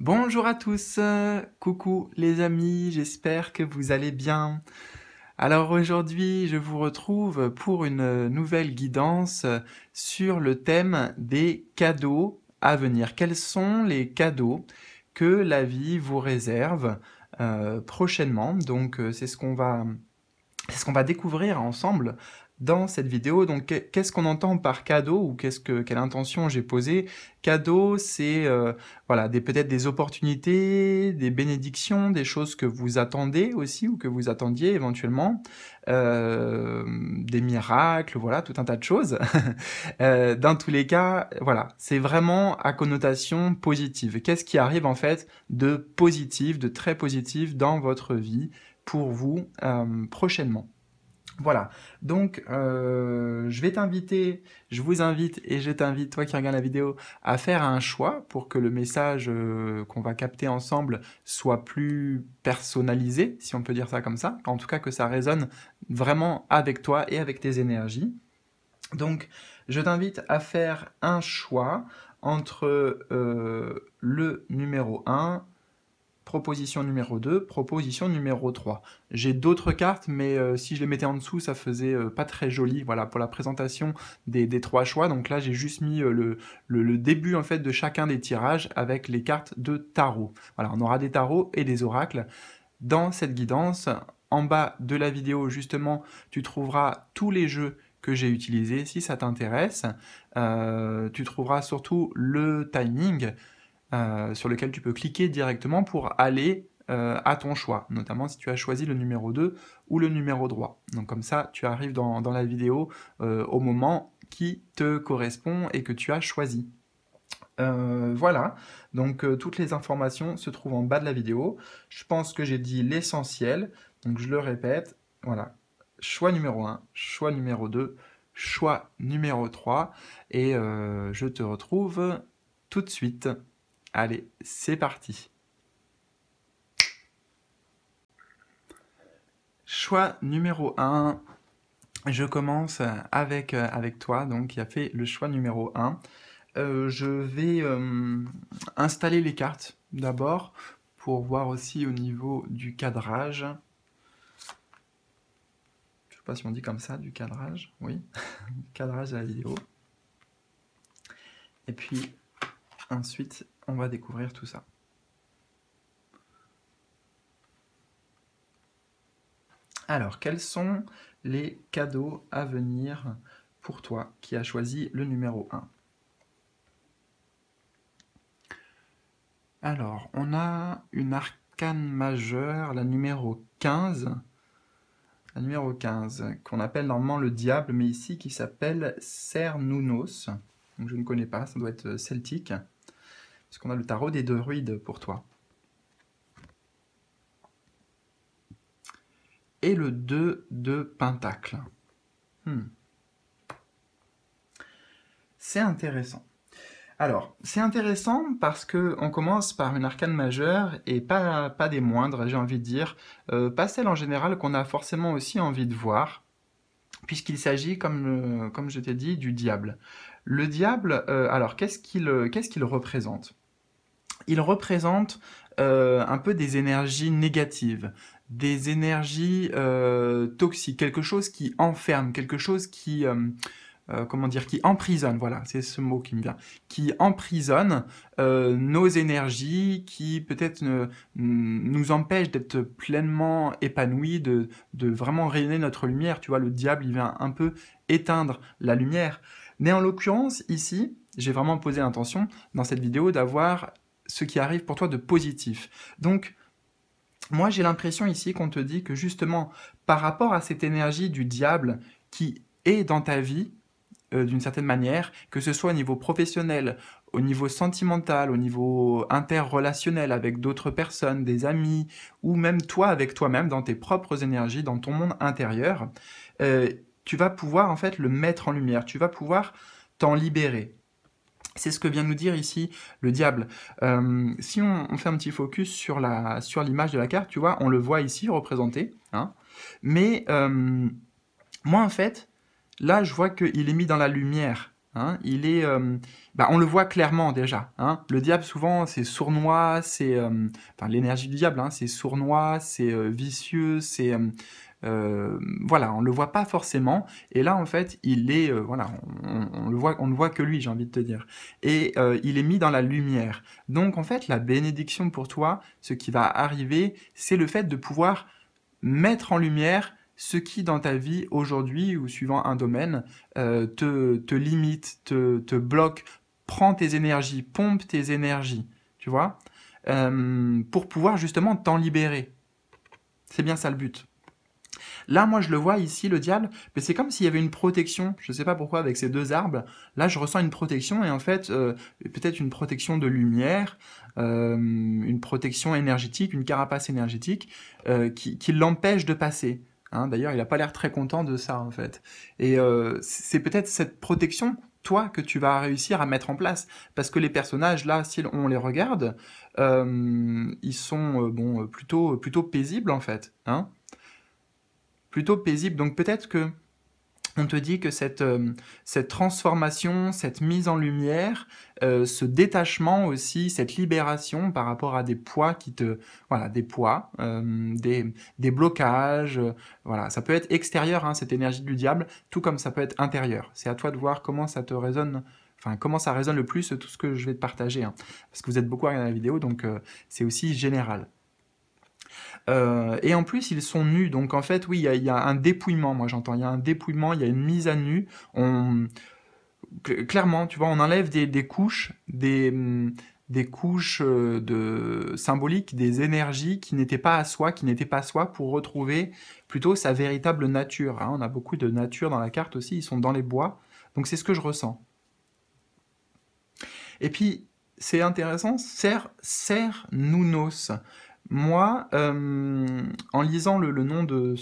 Bonjour à tous, coucou les amis, j'espère que vous allez bien. Alors aujourd'hui je vous retrouve pour une nouvelle guidance sur le thème des cadeaux à venir. Quels sont les cadeaux que la vie vous réserve euh, prochainement Donc euh, c'est ce qu'on va... C'est ce qu'on va découvrir ensemble dans cette vidéo. Donc, qu'est-ce qu'on entend par cadeau ou qu'est-ce que quelle intention j'ai posée Cadeau, c'est euh, voilà, des peut-être des opportunités, des bénédictions, des choses que vous attendez aussi ou que vous attendiez éventuellement, euh, des miracles, voilà, tout un tas de choses. Euh, dans tous les cas, voilà, c'est vraiment à connotation positive. Qu'est-ce qui arrive en fait de positif, de très positif dans votre vie pour vous prochainement voilà, donc euh, je vais t'inviter, je vous invite et je t'invite, toi qui regardes la vidéo, à faire un choix pour que le message euh, qu'on va capter ensemble soit plus personnalisé, si on peut dire ça comme ça, en tout cas que ça résonne vraiment avec toi et avec tes énergies. Donc je t'invite à faire un choix entre euh, le numéro 1, proposition numéro 2, proposition numéro 3. J'ai d'autres cartes, mais euh, si je les mettais en dessous, ça faisait euh, pas très joli voilà, pour la présentation des, trois choix. Donc là, j'ai juste mis euh, le, début en fait, de chacun des tirages avec les cartes de tarot. Voilà, on aura des tarots et des oracles dans cette guidance. En bas de la vidéo, justement, tu trouveras tous les jeux que j'ai utilisés si ça t'intéresse. tu trouveras surtout le timing, euh, sur lequel tu peux cliquer directement pour aller euh, à ton choix, notamment si tu as choisi le numéro 2 ou le numéro 3. Donc comme ça, tu arrives dans, la vidéo euh, au moment qui te correspond et que tu as choisi. voilà, donc toutes les informations se trouvent en bas de la vidéo. Je pense que j'ai dit l'essentiel, donc je le répète, voilà, choix numéro 1, choix numéro 2, choix numéro 3, et je te retrouve tout de suite. Allez, c'est parti. Choix numéro 1. Je commence avec, euh, avec toi, donc qui a fait le choix numéro 1. Euh, je vais euh, installer les cartes d'abord pour voir aussi au niveau du cadrage. Je sais pas si on dit comme ça, du cadrage, oui. cadrage de la vidéo. Et puis ensuite, on va découvrir tout ça. Alors, quels sont les cadeaux à venir pour toi qui as choisi le numéro 1 Alors, on a une arcane majeure, la numéro 15. La numéro 15, qu'on appelle normalement le diable, mais ici qui s'appelle Cernunos Donc, je ne connais pas, ça doit être euh, celtique. Parce qu'on a le tarot des deux druides pour toi. Et le 2 de Pentacle. Hmm. C'est intéressant. Alors, c'est intéressant parce qu'on commence par une arcane majeure et pas, des moindres, j'ai envie de dire, euh, pas celle en général qu'on a forcément aussi envie de voir, puisqu'il s'agit, comme, euh, comme je t'ai dit, du diable. Le diable, euh, alors qu'est-ce qu'il représente il représente euh, un peu des énergies négatives, des énergies euh, toxiques, quelque chose qui enferme, quelque chose qui... Euh, comment dire, qui emprisonne, voilà, c'est ce mot qui me vient, qui emprisonne nos énergies, qui peut-être nous empêche d'être pleinement épanouis, de, de, vraiment rayonner notre lumière, tu vois, le diable, il vient un peu éteindre la lumière. Mais en l'occurrence, ici, j'ai vraiment posé l'intention dans cette vidéo d'avoir ce qui arrive pour toi de positif. Donc, moi j'ai l'impression ici qu'on te dit que justement, par rapport à cette énergie du diable qui est dans ta vie, euh, d'une certaine manière, que ce soit au niveau professionnel, au niveau sentimental, au niveau interrelationnel avec d'autres personnes, des amis, ou même toi avec toi-même, dans tes propres énergies, dans ton monde intérieur, euh, tu vas pouvoir en fait le mettre en lumière, tu vas pouvoir t'en libérer. C'est ce que vient nous dire ici le diable. Euh, si on, fait un petit focus sur la sur l'image de la carte, tu vois, on le voit ici représenté. Hein. mais euh, moi, en fait, là, je vois qu'il est mis dans la lumière. Hein. il est, euh, bah, on le voit clairement déjà. Hein. le diable, souvent, c'est sournois, c'est, enfin, l'énergie du diable, c'est sournois, c'est vicieux, c'est euh, voilà, on le voit pas forcément. Et là, en fait, il est, euh, voilà, on, le voit, on ne voit que lui, j'ai envie de te dire. Et euh, il est mis dans la lumière. Donc, en fait, la bénédiction pour toi, ce qui va arriver, c'est le fait de pouvoir mettre en lumière ce qui dans ta vie aujourd'hui ou suivant un domaine te, limite, te, bloque, prend tes énergies, pompe tes énergies, tu vois, pour pouvoir justement t'en libérer. C'est bien ça le but. Là, moi, je le vois ici, le diable, mais c'est comme s'il y avait une protection. Je ne sais pas pourquoi avec ces deux arbres. Là, je ressens une protection et en fait, euh, peut-être une protection de lumière, euh, une protection énergétique, une carapace énergétique euh, qui, l'empêche de passer. Hein. D'ailleurs, il n'a pas l'air très content de ça, en fait. Et c'est peut-être cette protection toi que tu vas réussir à mettre en place. Parce que les personnages, là, si on les regarde, ils sont bon, plutôt, plutôt paisibles, en fait. Hein plutôt paisible. Donc peut-être que on te dit que cette, euh, cette transformation, cette mise en lumière, euh, ce détachement aussi, cette libération par rapport à des poids qui te, voilà, des poids, euh, des, blocages, voilà, ça peut être extérieur, hein, cette énergie du diable, tout comme ça peut être intérieur. C'est à toi de voir comment ça te résonne, enfin comment ça résonne le plus tout ce que je vais te partager, hein. parce que vous êtes beaucoup à regarder la vidéo, donc c'est aussi général. Euh, et en plus, ils sont nus. Donc en fait, oui, il y, a un dépouillement, moi j'entends. Il y a un dépouillement, il y a une mise à nu. Clairement, tu vois, on enlève des, couches, des, couches euh, de symboliques, des énergies qui n'étaient pas à soi, qui n'étaient pas à soi, pour retrouver plutôt sa véritable nature. Hein. On a beaucoup de nature dans la carte aussi, ils sont dans les bois. Donc c'est ce que je ressens. Et puis, c'est intéressant, ser, ser nos. Moi, euh, en lisant le, nom de,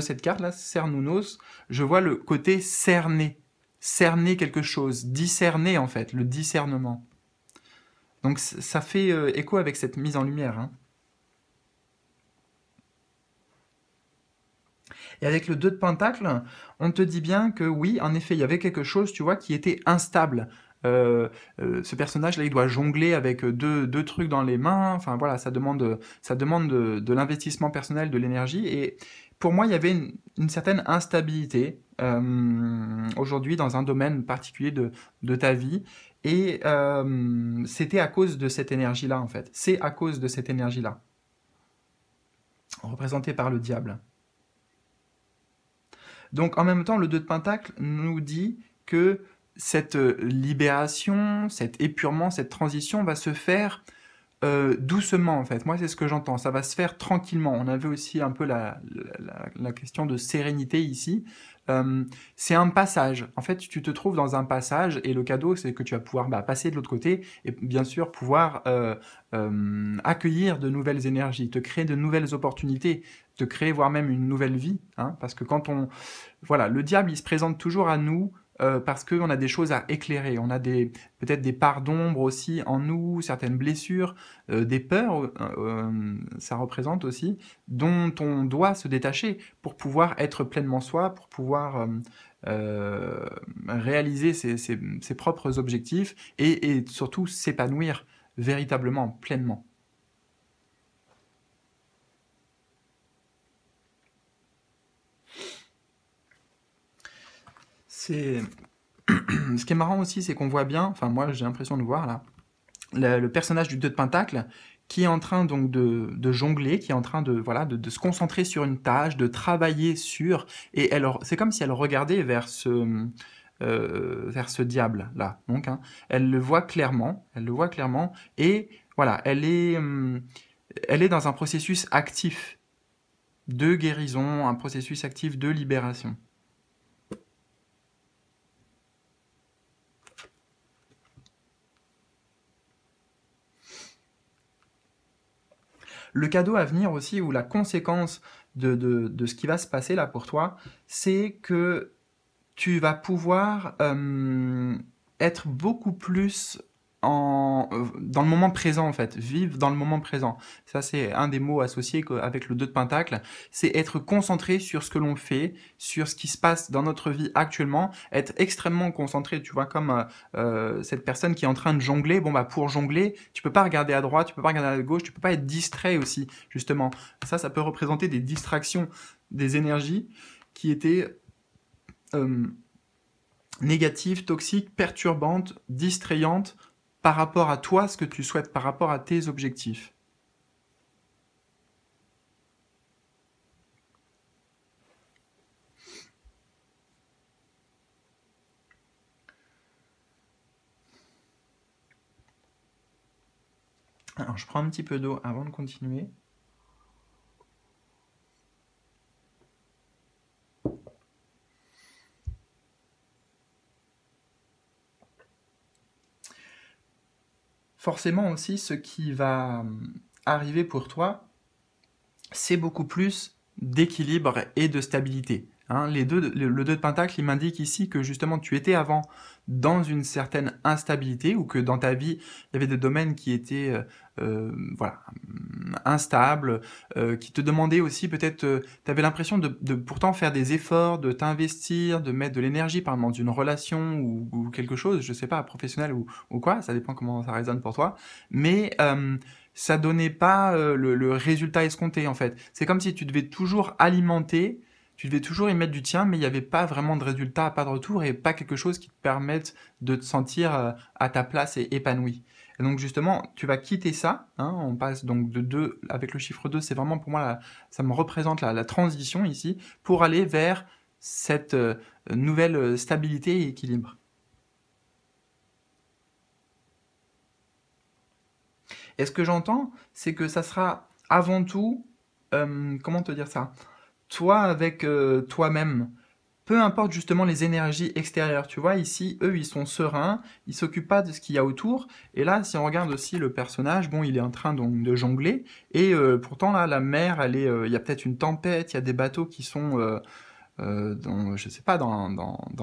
cette carte-là, Cernunos, je vois le côté cerner, Cerner quelque chose, discerner en fait, le discernement. Donc ça fait euh, écho avec cette mise en lumière. Hein. Et avec le 2 de Pentacle, on te dit bien que oui, en effet, il y avait quelque chose, tu vois, qui était instable, euh, euh, ce personnage-là, il doit jongler avec euh, deux, deux, trucs dans les mains. Enfin voilà, ça demande, ça demande de, l'investissement personnel, de l'énergie. Et pour moi, il y avait une, certaine instabilité aujourd'hui dans un domaine particulier de, de ta vie. Et c'était à cause de cette énergie-là, en fait. C'est à cause de cette énergie-là, représentée par le diable. Donc en même temps, le 2 de Pentacle nous dit que cette euh, libération, cet épurement, cette transition va se faire euh, doucement en fait. Moi c'est ce que j'entends, ça va se faire tranquillement. On avait aussi un peu la, question de sérénité ici. Euh, c'est un passage. En fait tu te trouves dans un passage et le cadeau c'est que tu vas pouvoir bah, passer de l'autre côté et bien sûr pouvoir accueillir de nouvelles énergies, te créer de nouvelles opportunités, te créer voire même une nouvelle vie. Hein. parce que quand on... Voilà, le diable il se présente toujours à nous euh, parce qu'on a des choses à éclairer, on a peut-être des parts d'ombre aussi en nous, certaines blessures, euh, des peurs, euh, ça représente aussi, dont on doit se détacher pour pouvoir être pleinement soi, pour pouvoir réaliser ses, propres objectifs et surtout s'épanouir véritablement, pleinement. C'est ce qui est marrant aussi, c'est qu'on voit bien, enfin moi j'ai l'impression de voir là, le, personnage du 2 de Pentacle qui est en train donc de, jongler, qui est en train de se concentrer sur une tâche, de travailler sur, et alors, c'est comme si elle regardait vers ce euh, vers ce diable là. Donc hein. elle le voit clairement, elle le voit clairement, et voilà, elle est hum, elle est dans un processus actif de guérison, un processus actif de libération. Le cadeau à venir aussi, ou la conséquence de, ce qui va se passer là pour toi, c'est que tu vas pouvoir euh, être beaucoup plus euh, dans le moment présent en fait, vivre dans le moment présent. Ça c'est un des mots associés avec le 2 de Pentacle, c'est être concentré sur ce que l'on fait, sur ce qui se passe dans notre vie actuellement, être extrêmement concentré, tu vois, comme euh, euh, cette personne qui est en train de jongler, bon bah pour jongler, tu peux pas regarder à droite, tu peux pas regarder à gauche, tu peux pas être distrait aussi, justement. Ça, ça peut représenter des distractions, des énergies qui étaient... négatives, toxiques, perturbantes, distrayantes, par rapport à toi, ce que tu souhaites, par rapport à tes objectifs. Alors, je prends un petit peu d'eau avant de continuer. forcément aussi ce qui va hum, arriver pour toi, c'est beaucoup plus d'équilibre et de stabilité. Hein, les deux, le, deux de Pentacle, il m'indique ici que justement tu étais avant dans une certaine instabilité ou que dans ta vie, il y avait des domaines qui étaient euh, euh, voilà, hum, instables, euh, qui te demandaient aussi peut-être, tu avais l'impression de, pourtant faire des efforts, de t'investir, de mettre de l'énergie par exemple dans une relation ou, quelque chose, je sais pas, professionnel ou, ou, quoi, ça dépend comment ça résonne pour toi, mais hum, ça donnait pas le résultat escompté en fait. C'est comme si tu devais toujours alimenter tu devais toujours y mettre du tien, mais il n'y avait pas vraiment de résultat, pas de retour et pas quelque chose qui te permette de te sentir euh, à ta place et épanoui. Et donc justement, tu vas quitter ça, hein. on passe donc de 2, avec le chiffre 2, c'est vraiment pour moi, ça me représente la, transition ici, pour aller vers cette euh, nouvelle euh, stabilité et équilibre. Et ce que j'entends, c'est que ça sera avant tout, comment te dire ça toi avec euh, toi-même. Peu importe justement les énergies extérieures, tu vois, ici, eux, ils sont sereins, ils s'occupent pas de ce qu'il y a autour. Et là, si on regarde aussi le personnage, bon, il est en train donc de jongler, et euh, pourtant là, la mer, euh, il y a peut-être une tempête, il y a des bateaux qui sont dans, je sais pas, dans,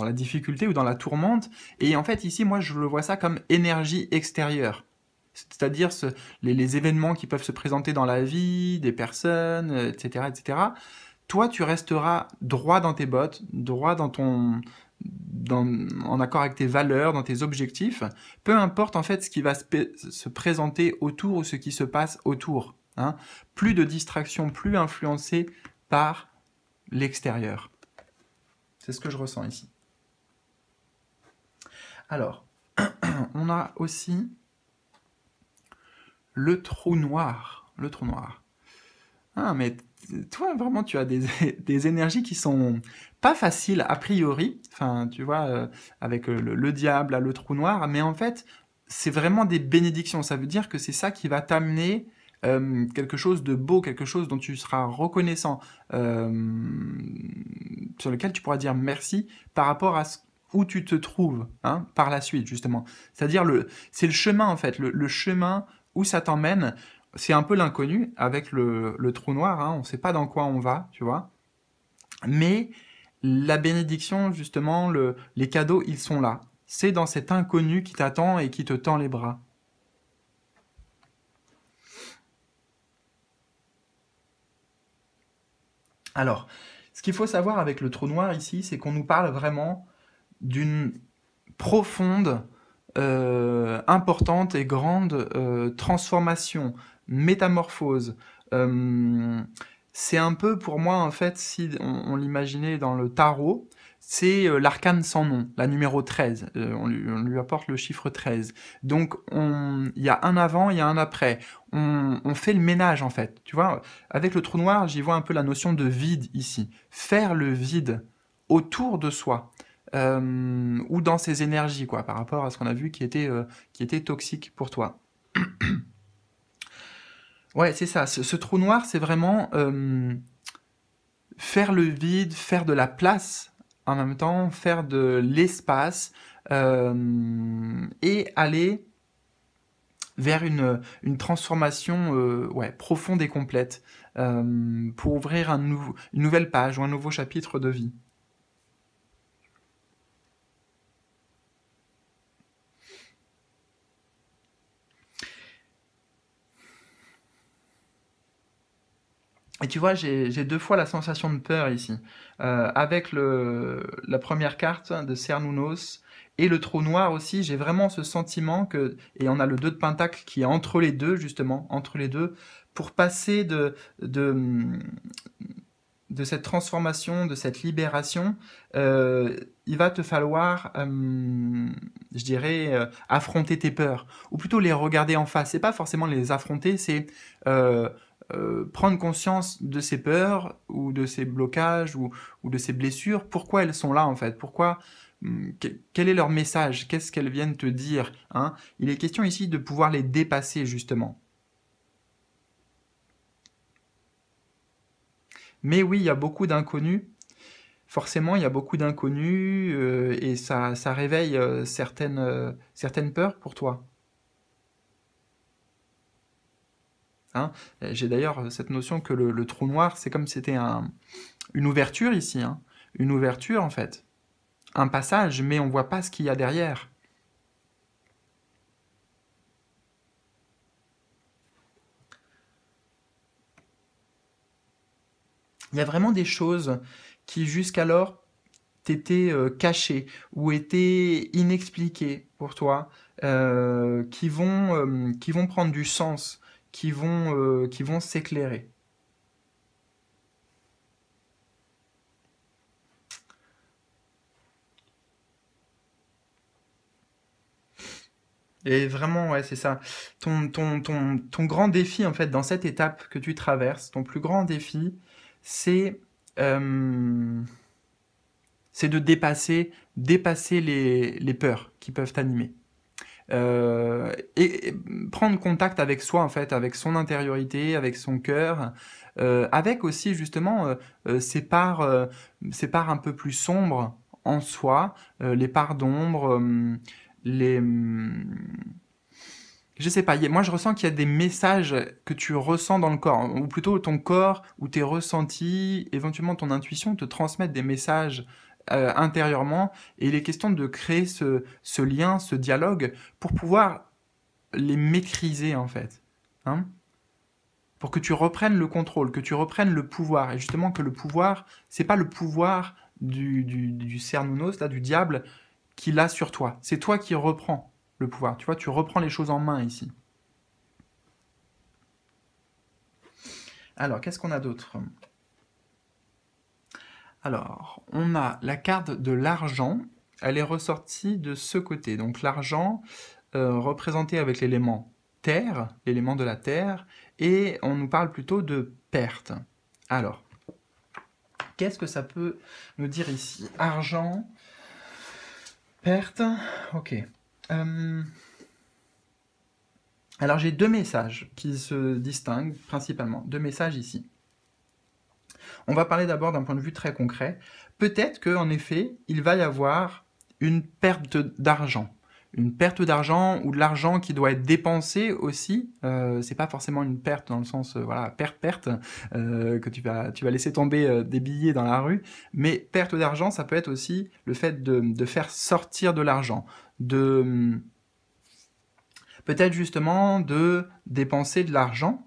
la difficulté ou dans la tourmente. Et en fait, ici, moi, je le vois ça comme énergie extérieure. C'est-à-dire les, les, événements qui peuvent se présenter dans la vie, des personnes, etc., etc toi, tu resteras droit dans tes bottes, droit dans ton, en accord avec tes valeurs, dans tes objectifs, peu importe en fait ce qui va se, présenter autour ou ce qui se passe autour. Hein. Plus de distractions, plus influencé par l'extérieur. C'est ce que je ressens ici. Alors, on a aussi le trou noir. Le trou noir. Ah, mais toi, vraiment, tu as des, énergies qui sont pas faciles a priori, enfin, tu vois, euh, avec euh, le, diable, le trou noir, mais en fait, c'est vraiment des bénédictions. Ça veut dire que c'est ça qui va t'amener euh, quelque chose de beau, quelque chose dont tu seras reconnaissant, sur lequel tu pourras dire merci par rapport à où tu te trouves hein, par la suite, justement. C'est-à-dire, le, c'est le chemin, en fait, le chemin où ça t'emmène c'est un peu l'inconnu avec le, trou noir, hein. on ne sait pas dans quoi on va, tu vois. Mais la bénédiction, justement, les cadeaux, ils sont là. C'est dans cet inconnu qui t'attend et qui te tend les bras. Alors, ce qu'il faut savoir avec le trou noir ici, c'est qu'on nous parle vraiment d'une profonde, euh, importante et grande euh, transformation, métamorphose. Euh, c'est un peu pour moi, en fait, si on, l'imaginait dans le tarot, c'est euh, l'arcane sans nom, la numéro 13. Euh, on, lui, apporte le chiffre 13. Donc, il y a un avant, il y a un après. On, fait le ménage, en fait. Tu vois, avec le trou noir, j'y vois un peu la notion de vide ici. Faire le vide autour de soi. ou dans ses énergies, quoi, par rapport à ce qu'on a vu qui était, qui était toxique pour toi. Ouais, c'est ça. Ce, trou noir, c'est vraiment euh, faire le vide, faire de la place en même temps, faire de l'espace euh, et aller vers une, transformation euh, profonde et complète pour ouvrir une nouvelle page ou un nouveau chapitre de vie. Et tu vois, j'ai deux fois la sensation de peur ici. Euh, avec la première carte de Cernunos et le trou noir aussi, j'ai vraiment ce sentiment que... Et on a le 2 de Pentacle qui est entre les deux, justement, entre les deux, pour passer de, de, cette transformation, de cette libération, euh, il va te falloir, euh, je dirais, affronter tes peurs, ou plutôt les regarder en face. n'est pas forcément les affronter, c'est euh, prendre conscience de ses peurs ou de ses blocages ou, de ses blessures, pourquoi elles sont là en fait, pourquoi hum, quel est leur message, qu'est-ce qu'elles viennent te dire. Hein il est question ici de pouvoir les dépasser justement. Mais oui, il y a beaucoup d'inconnus. Forcément, il y a beaucoup d'inconnus euh, et ça, réveille euh, certaines, certaines peurs pour toi. Hein. Euh, j'ai d'ailleurs euh, cette notion que le, trou noir, c'est comme si c'était une ouverture ici, hein. une ouverture en fait, un passage, mais on ne voit pas ce qu'il y a derrière. Il y a vraiment des choses qui jusqu'alors t'étaient euh, cachées ou étaient inexpliquées pour toi, qui, vont, qui vont prendre du sens qui vont, euh, vont s'éclairer. Et vraiment, ouais, c'est ça. Ton, ton, ton, ton, grand défi, en fait, dans cette étape que tu traverses, ton plus grand défi, c'est euh, C'est de dépasser, dépasser les, les peurs qui peuvent t'animer. Euh, et, prendre contact avec soi en fait, avec son intériorité, avec son cœur, euh, avec aussi justement euh, ses parts, un peu plus sombres en soi, les parts d'ombre, les hmm, je sais pas, moi je ressens qu'il y a des messages que tu ressens dans le corps, ou plutôt ton corps ou tes ressentis, éventuellement ton intuition te transmettent des messages euh, intérieurement, et il est question de créer ce, lien, ce dialogue, pour pouvoir les maîtriser en fait. Hein. pour que tu reprennes le contrôle, que tu reprennes le pouvoir, et justement que le pouvoir, c'est pas le pouvoir du, du, du cernounos, là, du diable, qu'il a sur toi. C'est toi qui reprends le pouvoir, tu vois, tu reprends les choses en main ici. Alors, qu'est-ce qu'on a d'autre alors, on a la carte de l'argent. Elle est ressortie de ce côté. Donc l'argent euh, représenté avec l'élément terre, l'élément de la terre, et on nous parle plutôt de perte. Alors, qu'est-ce que ça peut nous dire ici Argent, perte, ok. Euh, alors j'ai deux messages qui se distinguent principalement, deux messages ici. On va parler d'abord d'un point de vue très concret. Peut-être qu'en effet, il va y avoir une perte d'argent une perte d'argent ou de l'argent qui doit être dépensé aussi. Euh, c'est pas forcément une perte dans le sens euh, voilà perte perte euh, que tu vas tu vas laisser tomber euh, des billets dans la rue, mais perte d'argent ça peut être aussi le fait de, de faire sortir de l'argent, de peut-être justement de dépenser de l'argent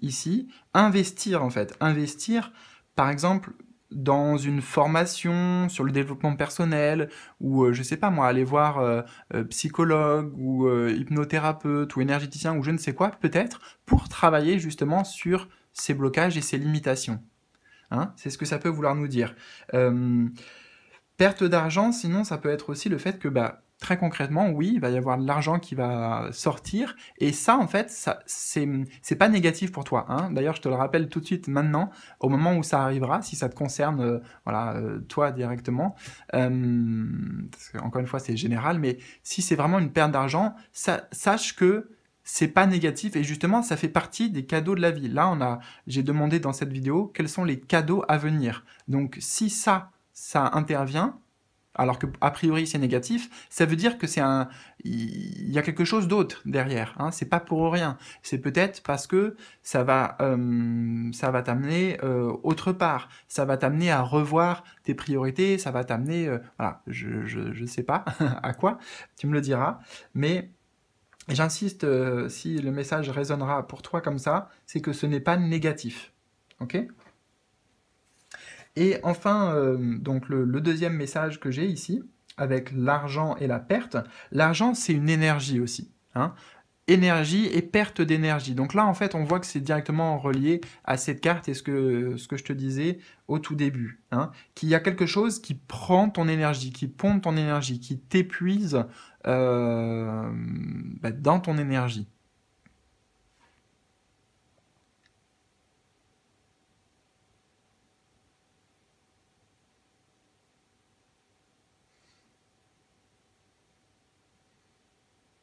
ici, investir en fait, investir par exemple, dans une formation sur le développement personnel ou euh, je sais pas moi aller voir euh, euh, psychologue ou hypnothérapeute ou énergéticien ou je ne sais quoi peut-être pour travailler justement sur ces blocages et ces limitations. Hein, c'est ce que ça peut vouloir nous dire. perte d'argent, sinon ça peut être aussi le fait que bah très concrètement, oui, il va y avoir de l'argent qui va sortir. Et ça, en fait, ce c'est, pas négatif pour toi. Hein. D'ailleurs, je te le rappelle tout de suite maintenant, au moment où ça arrivera, si ça te concerne, euh, voilà, euh, toi directement. Euh, encore une fois, c'est général, mais si c'est vraiment une perte d'argent, sache que c'est pas négatif et justement ça fait partie des cadeaux de la vie. Là, on a, j'ai demandé dans cette vidéo quels sont les cadeaux à venir. Donc, si ça, ça intervient, alors que a priori c'est négatif, ça veut dire que c'est un, il y a quelque chose d'autre derrière. Ce hein. C'est pas pour rien. C'est peut-être parce que ça va, euh, ça va t'amener euh, autre part. Ça va t'amener à revoir tes priorités. Ça va t'amener, euh, voilà, je, je, je sais pas à quoi. Tu me le diras, mais J'insiste, si le message résonnera pour toi comme ça, c'est que ce n'est pas négatif. OK et enfin, euh, donc le, deuxième message que j'ai ici, avec l'argent et la perte, l'argent c'est une énergie aussi. Hein. énergie et perte d'énergie. Donc là, en fait, on voit que c'est directement relié à cette carte et ce que, ce que je te disais au tout début. Hein, qu'il y a quelque chose qui prend ton énergie, qui pompe ton énergie, qui t'épuise euh, bah, dans ton énergie.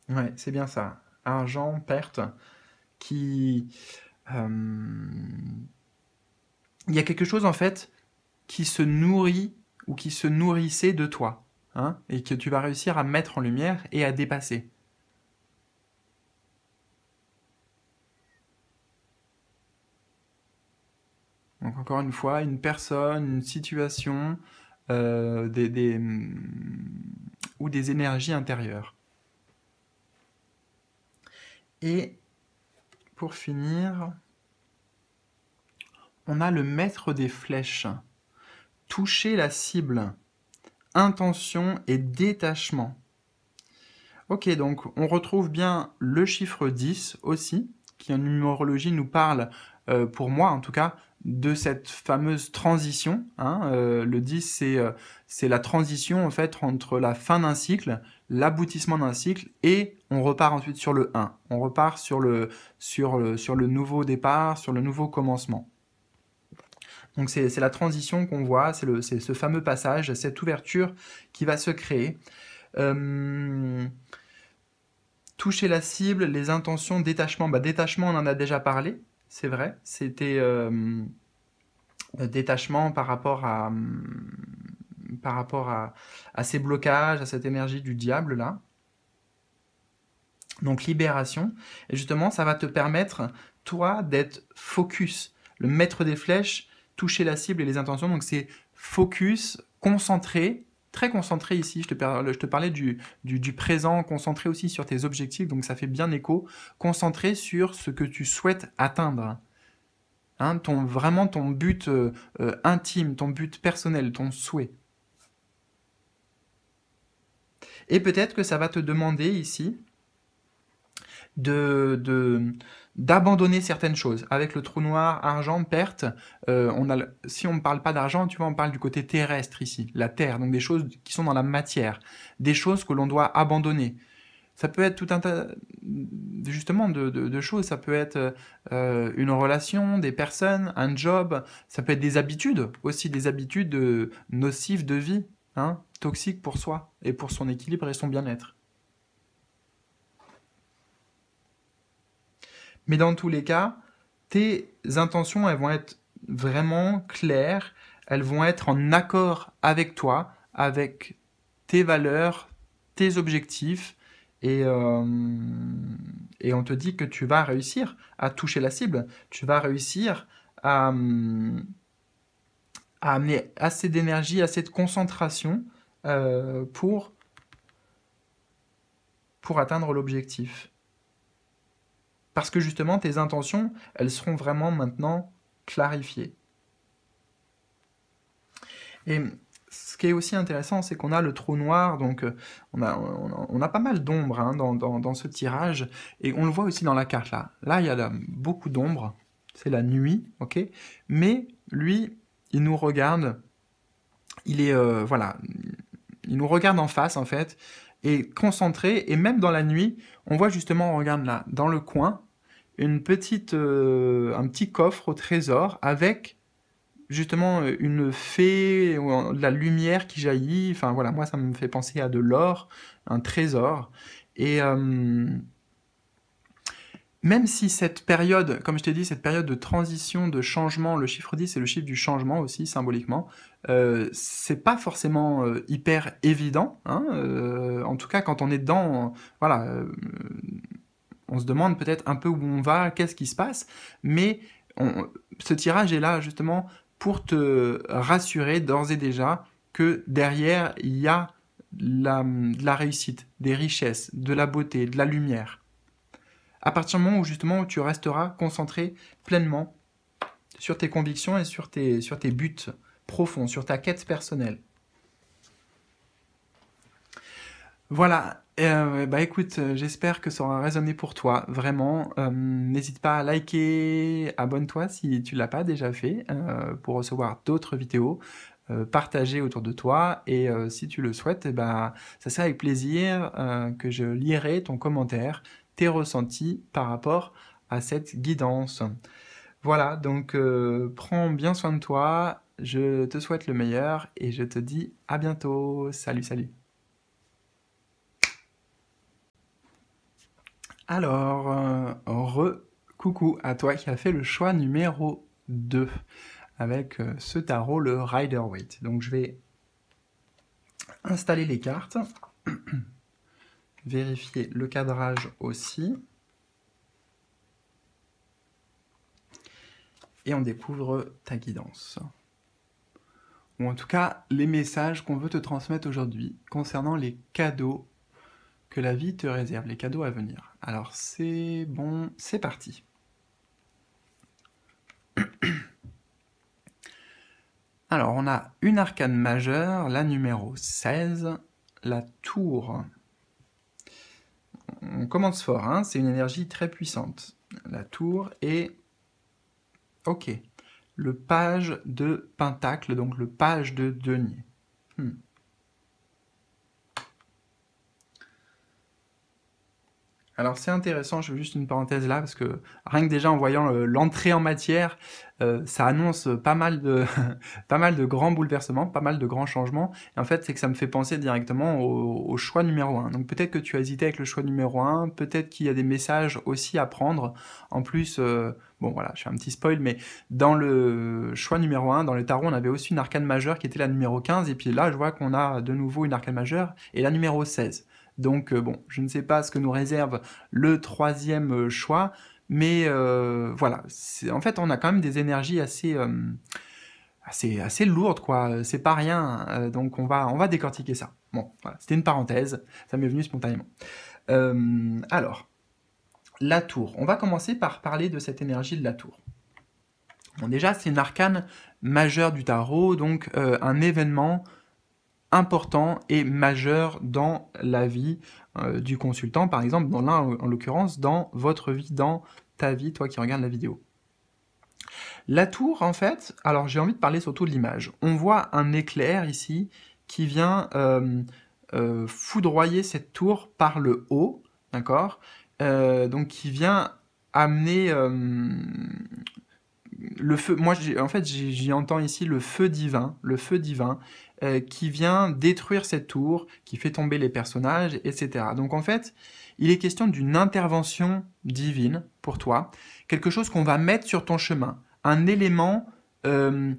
Ouais, c'est bien ça. Argent, perte, qui... Euh, il y a quelque chose en fait qui se nourrit ou qui se nourrissait de toi, hein, et que tu vas réussir à mettre en lumière et à dépasser. Donc encore une fois, une personne, une situation, euh, des, mm, ou des énergies intérieures. Et pour finir, on a le maître des flèches. Toucher la cible. Intention et détachement. Ok, donc on retrouve bien le chiffre 10 aussi, qui en numérologie nous parle, euh, pour moi en tout cas, de cette fameuse transition. Hein. Euh, le 10, euh, c'est la transition en fait entre la fin d'un cycle l'aboutissement d'un cycle et on repart ensuite sur le 1. On repart sur le, sur le, sur le nouveau départ, sur le nouveau commencement. Donc c'est la transition qu'on voit, c'est ce fameux passage, cette ouverture qui va se créer. Euh, toucher la cible, les intentions, détachement. Bah, détachement, on en a déjà parlé, c'est vrai. C'était euh, détachement par rapport à par rapport à, ces blocages, à cette énergie du diable là. Donc libération. Et justement, ça va te permettre, toi, d'être focus. Le maître des flèches, toucher la cible et les intentions. Donc c'est focus, concentré, très concentré ici. Je te, parlais, du, présent, concentré aussi sur tes objectifs, donc ça fait bien écho. Concentré sur ce que tu souhaites atteindre. Hein, ton, vraiment ton but euh, euh, intime, ton but personnel, ton souhait. Et peut-être que ça va te demander ici de, d'abandonner certaines choses. Avec le trou noir, argent, perte, euh, on a, si on ne parle pas d'argent, tu vois, on parle du côté terrestre ici, la terre, donc des choses qui sont dans la matière, des choses que l'on doit abandonner. Ça peut être tout un tas, justement, de, choses. Ça peut être euh, une relation, des personnes, un job. Ça peut être des habitudes aussi, des habitudes euh, nocives de vie Hein, toxique pour soi et pour son équilibre et son bien-être. Mais dans tous les cas, tes intentions, elles vont être vraiment claires, elles vont être en accord avec toi, avec tes valeurs, tes objectifs, et, euh, et on te dit que tu vas réussir à toucher la cible, tu vas réussir à... Hum, à amener assez d'énergie, assez de concentration euh, pour, pour atteindre l'objectif. Parce que justement, tes intentions, elles seront vraiment maintenant clarifiées. Et ce qui est aussi intéressant, c'est qu'on a le trou noir, donc euh, on a, on a, pas mal d'ombres hein, dans, ce tirage, et on le voit aussi dans la carte là. Là, il y a beaucoup d'ombre, c'est la nuit, ok Mais lui, il nous regarde, il est, euh, voilà, il nous regarde en face, en fait, et concentré, et même dans la nuit, on voit justement, on regarde là, dans le coin, une petite, euh, un petit coffre au trésor avec justement une fée ou de la lumière qui jaillit. Enfin voilà, moi ça me fait penser à de l'or, un trésor. Et, euh, même si cette période, comme je t'ai dit, cette période de transition, de changement, le chiffre 10 c'est le chiffre du changement aussi symboliquement, euh, c'est pas forcément euh, hyper évident. Hein, euh, en tout cas, quand on est dedans, on, voilà, on se demande peut-être un peu où on va, qu'est-ce qui se passe, mais ce tirage est là justement pour te rassurer d'ores et déjà que derrière il y a de la réussite, des richesses, de la beauté, de la lumière à partir du moment où justement tu resteras concentré pleinement sur tes convictions et sur tes, buts profonds, sur ta quête personnelle. Voilà, euh, bah, écoute, j'espère que ça aura résonné pour toi, vraiment. Euh, n'hésite pas à liker, abonne-toi si tu l'as pas déjà fait euh, pour recevoir d'autres vidéos. partagées autour de toi et si tu le souhaites, eh ben, ça serait avec plaisir que je lirai ton commentaire tes ressentis par rapport à cette guidance. Voilà, donc euh, prends bien soin de toi, je te souhaite le meilleur et je te dis à bientôt. Salut, salut. Alors, euh, coucou à toi qui as fait le choix numéro 2 avec euh, ce tarot, le Rider Waite. Donc je vais installer les cartes. vérifier le cadrage aussi. Et on découvre ta guidance. Ou en tout cas, les messages qu'on veut te transmettre aujourd'hui concernant les cadeaux que la vie te réserve, les cadeaux à venir. Alors c'est bon, c'est parti. Alors on a une arcane majeure, la numéro 16, la tour on commence fort, hein. c'est une énergie très puissante. La tour est. Ok. Le page de pentacle, donc le page de denier. Hmm. Alors c'est intéressant, je veux juste une parenthèse là, parce que rien que déjà en voyant euh, l'entrée en matière, euh, ça annonce pas mal, de grands bouleversements, pas mal de grands changements. Et en fait, c'est que ça me fait penser directement au, choix numéro 1. Donc peut-être que tu as hésité avec le choix numéro 1, peut-être qu'il y a des messages aussi à prendre. En plus, euh, bon voilà, je fais un petit spoil, mais dans le choix numéro 1, dans le tarot, on avait aussi une arcane majeure qui était la numéro 15, et puis là, je vois qu'on a de nouveau une arcane majeure et la numéro 16. Donc euh, bon, je ne sais pas ce que nous réserve le troisième euh, choix, mais euh, voilà, en fait on a quand même des énergies assez... Assez, quoi. C'est pas rien. donc on va, on va décortiquer ça. Bon, voilà, c'était une parenthèse. Ça m'est venu spontanément. alors, la tour. On va commencer par parler de cette énergie de la tour. Bon, déjà, c'est une arcane majeur du tarot, donc un événement important et majeur dans la vie euh, du consultant, par exemple, dans l'un en l'occurrence, dans votre vie, dans ta vie, toi qui regardes la vidéo. La tour, en fait, alors j'ai envie de parler surtout de l'image. On voit un éclair ici qui vient euh, euh, foudroyer cette tour par le haut, d'accord Donc qui vient amener le feu. Moi, en fait, j'y entends ici le feu divin, le feu divin euh, qui vient détruire cette tour, qui fait tomber les personnages, etc. Donc en fait, il est question d'une intervention divine pour toi, quelque chose qu'on va mettre sur ton chemin, un élément... Euh,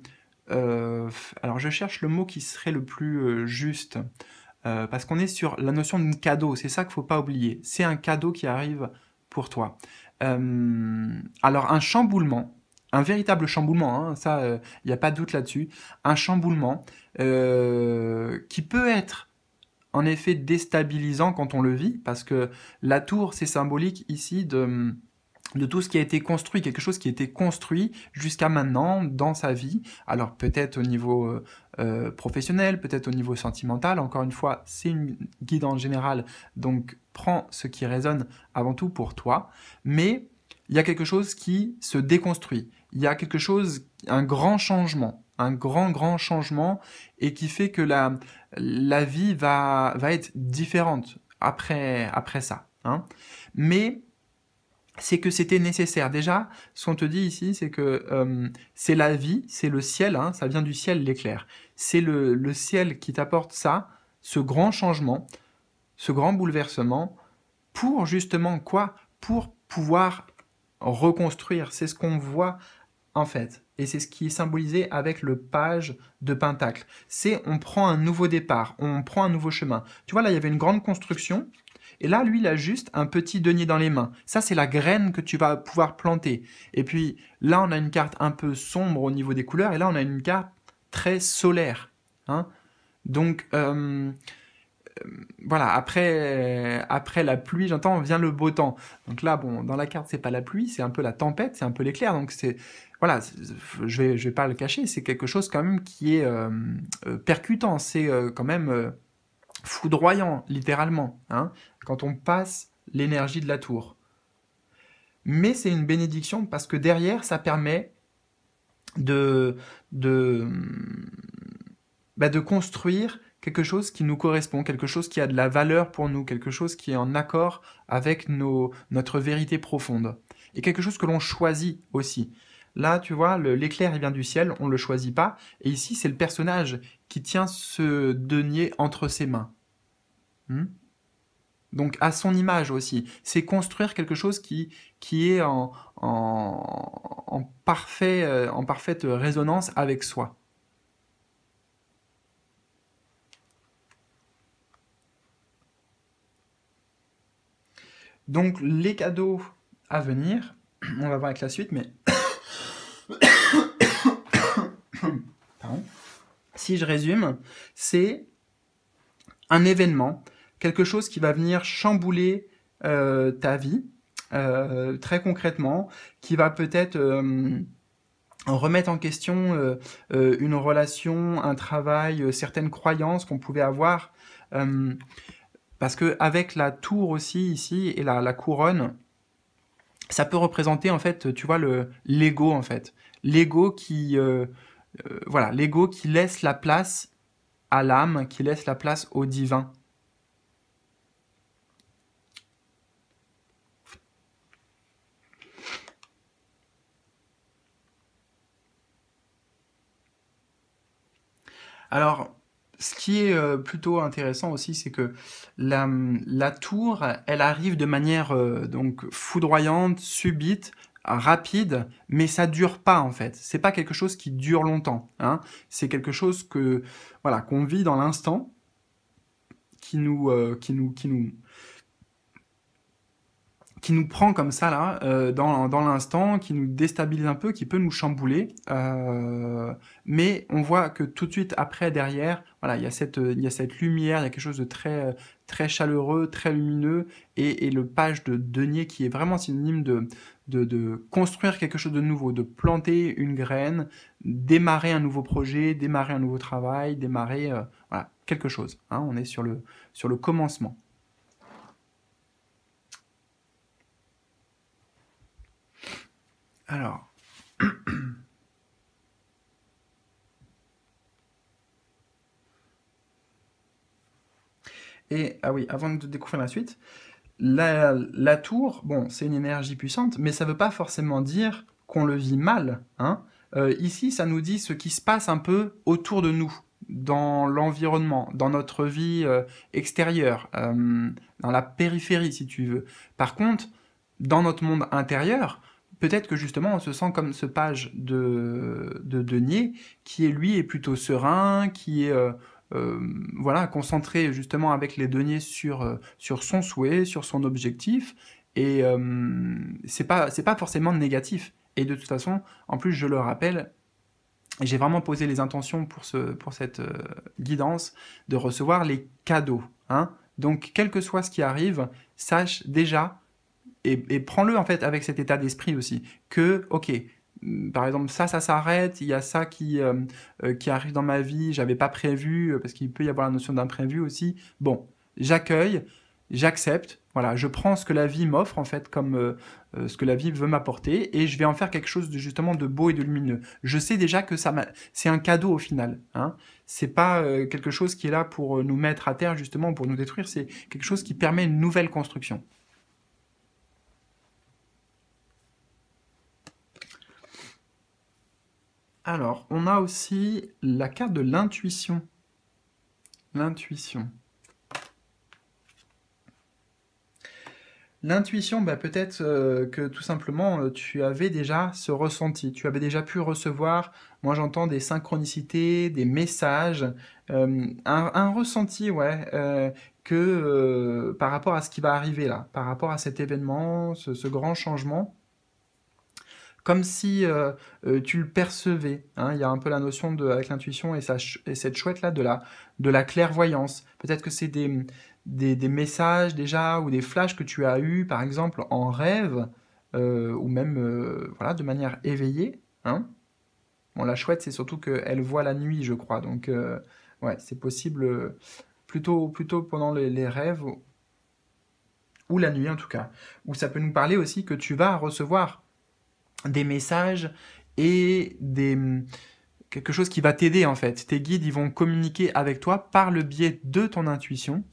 euh, alors je cherche le mot qui serait le plus juste, parce qu'on est sur la notion d'un cadeau, c'est ça qu'il ne faut pas oublier, c'est un cadeau qui arrive pour toi. alors un chamboulement, un véritable chamboulement, hein, ça, il euh, n'y a pas de doute là-dessus, un chamboulement euh, qui peut être en effet déstabilisant quand on le vit, parce que la tour, c'est symbolique ici de, de tout ce qui a été construit, quelque chose qui a été construit jusqu'à maintenant dans sa vie. Alors peut-être au niveau euh, professionnel, peut-être au niveau sentimental, encore une fois, c'est une guidance général. donc prends ce qui résonne avant tout pour toi, mais il y a quelque chose qui se déconstruit, il y a quelque chose, un grand changement, un grand, grand changement, et qui fait que la, la vie va, va être différente après, après ça. Hein. Mais c'est que c'était nécessaire. Déjà, ce qu'on te dit ici, c'est que euh, c'est la vie, c'est le ciel, hein, ça vient du ciel l'éclair. C'est le, le, ciel qui t'apporte ça, ce grand changement, ce grand bouleversement, pour justement quoi Pour pouvoir reconstruire. C'est ce qu'on voit en fait. Et c'est ce qui est symbolisé avec le page de Pentacle. C'est on prend un nouveau départ, on prend un nouveau chemin. Tu vois, là, il y avait une grande construction. Et là, lui, il a juste un petit denier dans les mains. Ça, c'est la graine que tu vas pouvoir planter. Et puis, là, on a une carte un peu sombre au niveau des couleurs. Et là, on a une carte très solaire. Hein Donc, euh, voilà, après, après la pluie, j'entends, vient le beau temps. Donc là, bon, dans la carte, c'est pas la pluie, c'est un peu la tempête, c'est un peu l'éclair. Donc c'est, voilà, je vais, je vais pas le cacher, c'est quelque chose quand même qui est euh, euh, percutant, c'est euh, quand même foudroyant, littéralement, hein, quand on passe l'énergie de la tour. Mais c'est une bénédiction parce que derrière, ça permet de, de, bah, de construire quelque chose qui nous correspond, quelque chose qui a de la valeur pour nous, quelque chose qui est en accord avec nos, notre vérité profonde, et quelque chose que l'on choisit aussi. Là, tu vois, l'éclair, il vient du ciel, on ne le choisit pas, et ici, c'est le personnage qui tient ce denier entre ses mains. Hmm? donc à son image aussi. C'est construire quelque chose qui, est en, parfait, euh, en parfaite résonance avec soi. Donc les cadeaux à venir, on va voir avec la suite, mais si je résume, c'est un événement, quelque chose qui va venir chambouler euh, ta vie euh, très concrètement, qui va peut-être euh, remettre en question une relation, un travail, certaines croyances qu'on pouvait avoir. Parce que avec la tour aussi ici et la, couronne, ça peut représenter en fait, tu vois, l'ego en fait. L'ego qui, euh, euh, voilà, l'ego qui laisse la place à l'âme, qui laisse la place au divin. Alors, ce qui est euh, plutôt intéressant aussi, c'est que la, la, tour, elle arrive de manière euh, donc foudroyante, subite, rapide, mais ça dure pas en fait. C'est pas quelque chose qui dure longtemps. Hein. C'est quelque chose que voilà qu'on vit dans l'instant, qui nous euh, qui nous qui nous qui nous prend comme ça là euh, dans, dans l'instant, qui nous déstabilise un peu, qui peut nous chambouler. Euh, mais on voit que tout de suite après derrière, voilà, il y a cette il y a cette lumière, il y a quelque chose de très très chaleureux, très lumineux et, et le page de denier qui est vraiment synonyme de, de, de construire quelque chose de nouveau, de planter une graine, démarrer un nouveau projet, démarrer un nouveau travail, démarrer euh, voilà, quelque chose. Hein. on est sur le sur le commencement. Alors. Et, ah oui, avant de découvrir la suite, la, tour, bon, c'est une énergie puissante, mais ça ne veut pas forcément dire qu'on le vit mal. Hein. Euh, ici, ça nous dit ce qui se passe un peu autour de nous, dans l'environnement, dans notre vie euh, extérieure, euh, dans la périphérie, si tu veux. Par contre, dans notre monde intérieur, peut-être que justement on se sent comme ce page de, de Denier, qui est lui est plutôt serein, qui est euh, euh, voilà concentré justement avec les deniers sur, euh, sur son souhait, sur son objectif, et ce c'est pas c'est pas forcément négatif. Et de toute façon, en plus je le rappelle, j'ai vraiment posé les intentions pour ce pour cette guidance de recevoir les cadeaux. Hein. Donc quel que soit ce qui arrive, sache déjà et, prends-le en fait avec cet état d'esprit aussi que ok mm, par exemple ça ça s'arrête il y a ça qui euh, euh, arrive dans ma vie j'avais pas prévu euh, parce qu'il peut y avoir la notion d'imprévu aussi bon j'accueille j'accepte voilà je prends ce que la vie m'offre en fait comme ce que la vie veut m'apporter et je vais en faire quelque chose de justement de beau et de lumineux je sais déjà que ça c'est un cadeau au final hein c'est pas quelque chose qui est là pour nous mettre à terre justement pour nous détruire c'est quelque chose qui permet une nouvelle construction Alors, on a aussi la carte de l'intuition. L'intuition. L'intuition, bah, peut-être euh, que tout simplement euh, tu avais déjà ce ressenti, tu avais déjà pu recevoir, moi j'entends des synchronicités, des messages, euh, un, ressenti, ouais, que par rapport à ce qui va arriver là, par rapport à cet événement, ce grand changement, comme si euh, euh, tu le percevais. Hein. Il y a un peu la notion de, avec l'intuition et, et cette chouette-là de la, de la clairvoyance. Peut-être que c'est des, des, messages déjà ou des flashs que tu as eus, par exemple, en rêve euh, ou même voilà, de manière éveillée. Hein. Bon, la chouette, c'est surtout qu'elle voit la nuit, je crois. Donc, ouais, c'est possible plutôt, plutôt pendant les, rêves ou la nuit en tout cas, Ou ça peut nous parler aussi que tu vas recevoir des messages et des quelque chose qui va t'aider en fait. Tes guides, ils vont communiquer avec toi par le biais de ton intuition,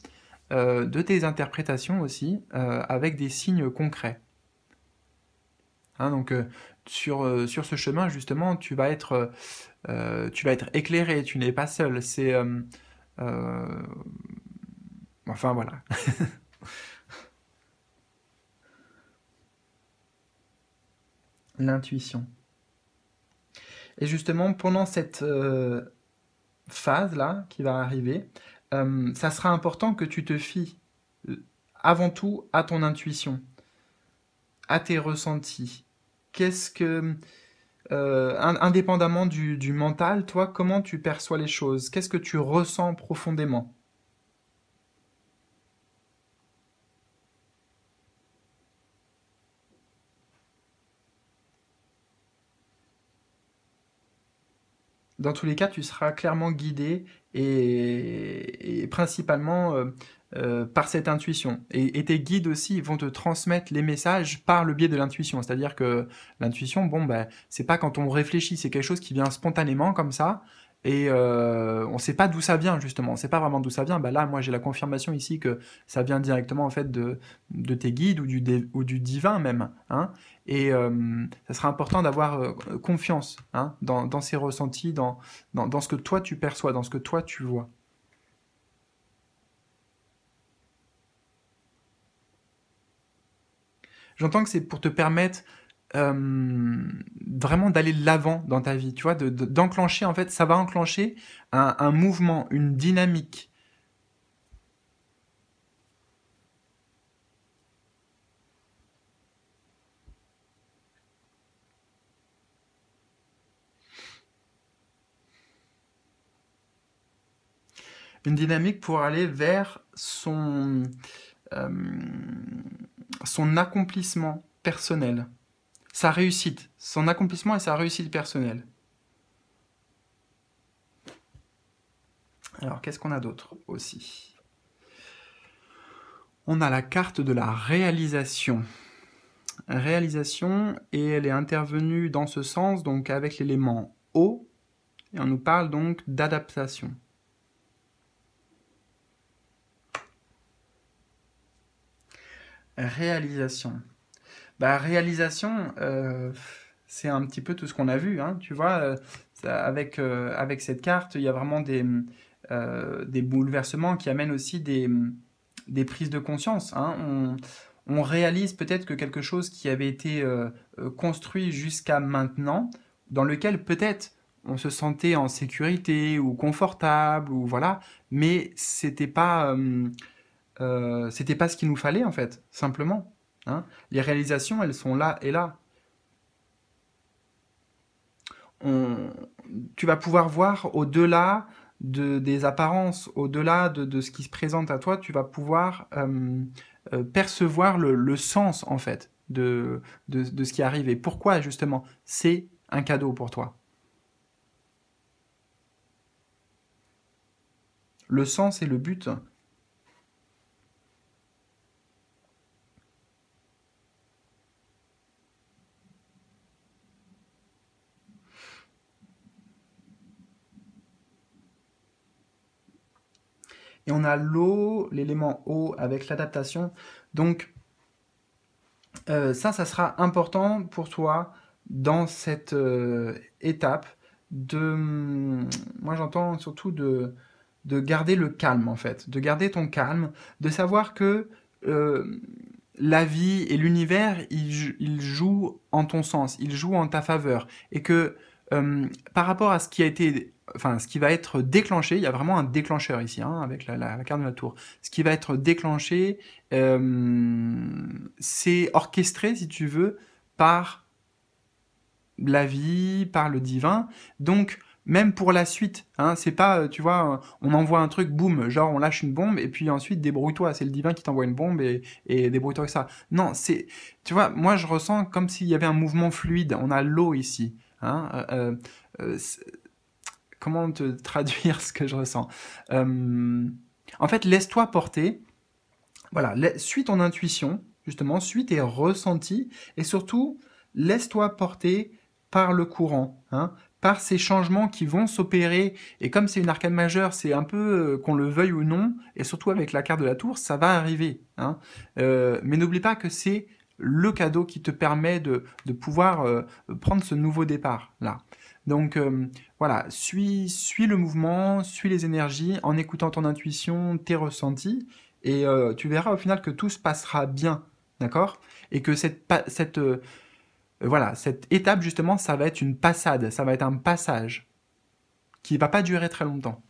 euh, de tes interprétations aussi, euh, avec des signes concrets. Hein, donc euh, sur, sur ce chemin justement, tu vas être, tu vas être éclairé, tu n'es pas seul. C'est enfin voilà. l'intuition. Et justement, pendant cette euh, phase-là qui va arriver, euh, ça sera important que tu te fies euh, avant tout à ton intuition, à tes ressentis. Qu'est-ce que... indépendamment du mental, toi, comment tu perçois les choses Qu'est-ce que tu ressens profondément dans tous les cas, tu seras clairement guidé et, principalement euh, euh, par cette intuition. Et, et, tes guides aussi vont te transmettre les messages par le biais de l'intuition. C'est-à-dire que l'intuition, bon, ben, c'est pas quand on réfléchit, c'est quelque chose qui vient spontanément comme ça. Et euh, on ne sait pas d'où ça vient, justement. On ne sait pas vraiment d'où ça vient. Bah là, moi, j'ai la confirmation ici que ça vient directement, en fait, de, tes guides ou du, ou du divin même. Hein. Et euh, ça sera important d'avoir euh, confiance hein, dans, dans, ces ressentis, dans, dans, ce que toi, tu perçois, dans ce que toi, tu vois. J'entends que c'est pour te permettre euh, vraiment d'aller de l'avant dans ta vie, tu vois, d'enclencher, en fait, ça va enclencher un, mouvement, une dynamique. Une dynamique pour aller vers son, euh, son accomplissement personnel sa réussite, son accomplissement et sa réussite personnelle. Alors qu'est-ce qu'on a d'autre aussi On a la carte de la réalisation. Réalisation, et elle est intervenue dans ce sens, donc avec l'élément O, et on nous parle donc d'adaptation. Réalisation. Bah, réalisation, euh, c'est un petit peu tout ce qu'on a vu. Hein, tu vois, euh, avec, euh, avec cette carte, il y a vraiment des, des bouleversements qui amènent aussi des, des prises de conscience. Hein. on, réalise peut-être que quelque chose qui avait été construit jusqu'à maintenant, dans lequel peut-être on se sentait en sécurité ou confortable ou voilà, mais c'était pas c'était pas ce qu'il nous fallait en fait, simplement. Hein? les réalisations, elles sont là et là. Tu vas pouvoir voir au-delà de, des apparences, au-delà de, ce qui se présente à toi, tu vas pouvoir euh, euh, percevoir le, sens, en fait, de, de, de ce qui arrive. Et pourquoi, justement, c'est un cadeau pour toi. Le sens et le but Et on a l'eau, l'élément eau avec l'adaptation. Donc euh, ça, ça sera important pour toi dans cette euh, étape de... Mm, moi j'entends surtout de, de garder le calme en fait, de garder ton calme, de savoir que euh, la vie et l'univers, ils, jouent en ton sens, ils jouent en ta faveur. Et que par rapport à ce qui a été enfin, ce qui va être déclenché, il y a vraiment un déclencheur ici, hein, avec la, carte de la tour. Ce qui va être déclenché, euh, c'est orchestré, si tu veux, par la vie, par le divin. Donc, même pour la suite, hein, c'est pas, euh, tu vois, on envoie un truc, boum, genre on lâche une bombe, et puis ensuite débrouille-toi, c'est le divin qui t'envoie une bombe et, débrouille-toi avec ça. Non, c'est, tu vois, moi je ressens comme s'il y avait un mouvement fluide, on a l'eau ici. Hein, euh, comment te traduire ce que je ressens euh, En fait, laisse-toi porter. Voilà, suis ton intuition, justement, suis tes ressentis et surtout, laisse-toi porter par le courant, hein, par ces changements qui vont s'opérer. Et comme c'est une arcade majeure, c'est un peu euh, qu'on le veuille ou non, et surtout avec la carte de la tour, ça va arriver. Hein. Euh, mais n'oublie pas que c'est le cadeau qui te permet de pouvoir prendre ce nouveau départ-là. Donc euh, voilà, suis, le mouvement, suis les énergies en écoutant ton intuition, tes ressentis, et euh, tu verras au final que tout se passera bien, d'accord Et que cette, euh, voilà, cette étape, justement, ça va être une passade, ça va être un passage qui ne va pas durer très longtemps.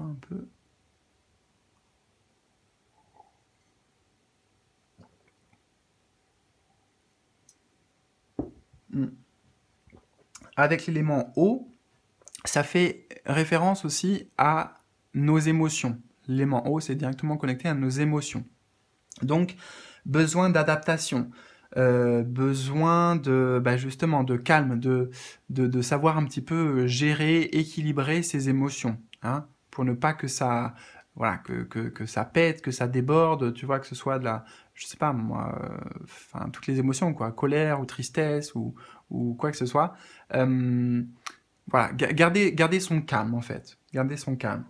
un peu hmm. Avec l'élément O, ça fait référence aussi à nos émotions. L'élément O, c'est directement connecté à nos émotions. Donc, besoin d'adaptation, euh, besoin de bah, justement de calme, de, de, savoir un petit peu gérer, équilibrer ses émotions. Hein pour ne pas que ça voilà que, ça pète, que ça déborde, tu vois que ce soit de la je sais pas moi euh, enfin toutes les émotions quoi, colère ou tristesse ou, ou quoi que ce soit. Euh, voilà, Gardez garder son calme en fait, Gardez son calme.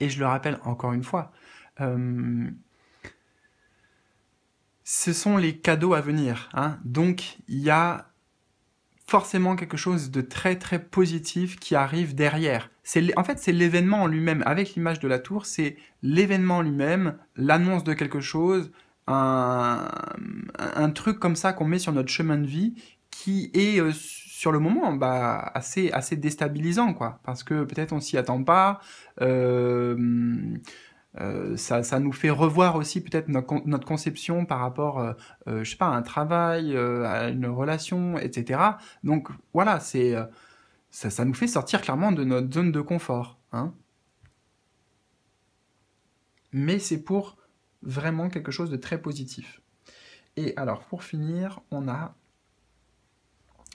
Et je le rappelle encore une fois, euh, ce sont les cadeaux à venir. Hein. Donc, il y a forcément quelque chose de très très positif qui arrive derrière. C'est en fait c'est l'événement en lui-même avec l'image de la tour, c'est l'événement lui-même, l'annonce de quelque chose, un, truc comme ça qu'on met sur notre chemin de vie qui est euh, sur le moment bah, assez assez déstabilisant quoi parce que peut-être on s'y attend pas. Euh, euh, ça, nous fait revoir aussi peut-être notre, conception par rapport, euh, euh, je sais pas, à un travail, à une relation, etc. Donc voilà, c'est ça, nous fait sortir clairement de notre zone de confort. Hein. Mais c'est pour vraiment quelque chose de très positif. Et alors pour finir, on a...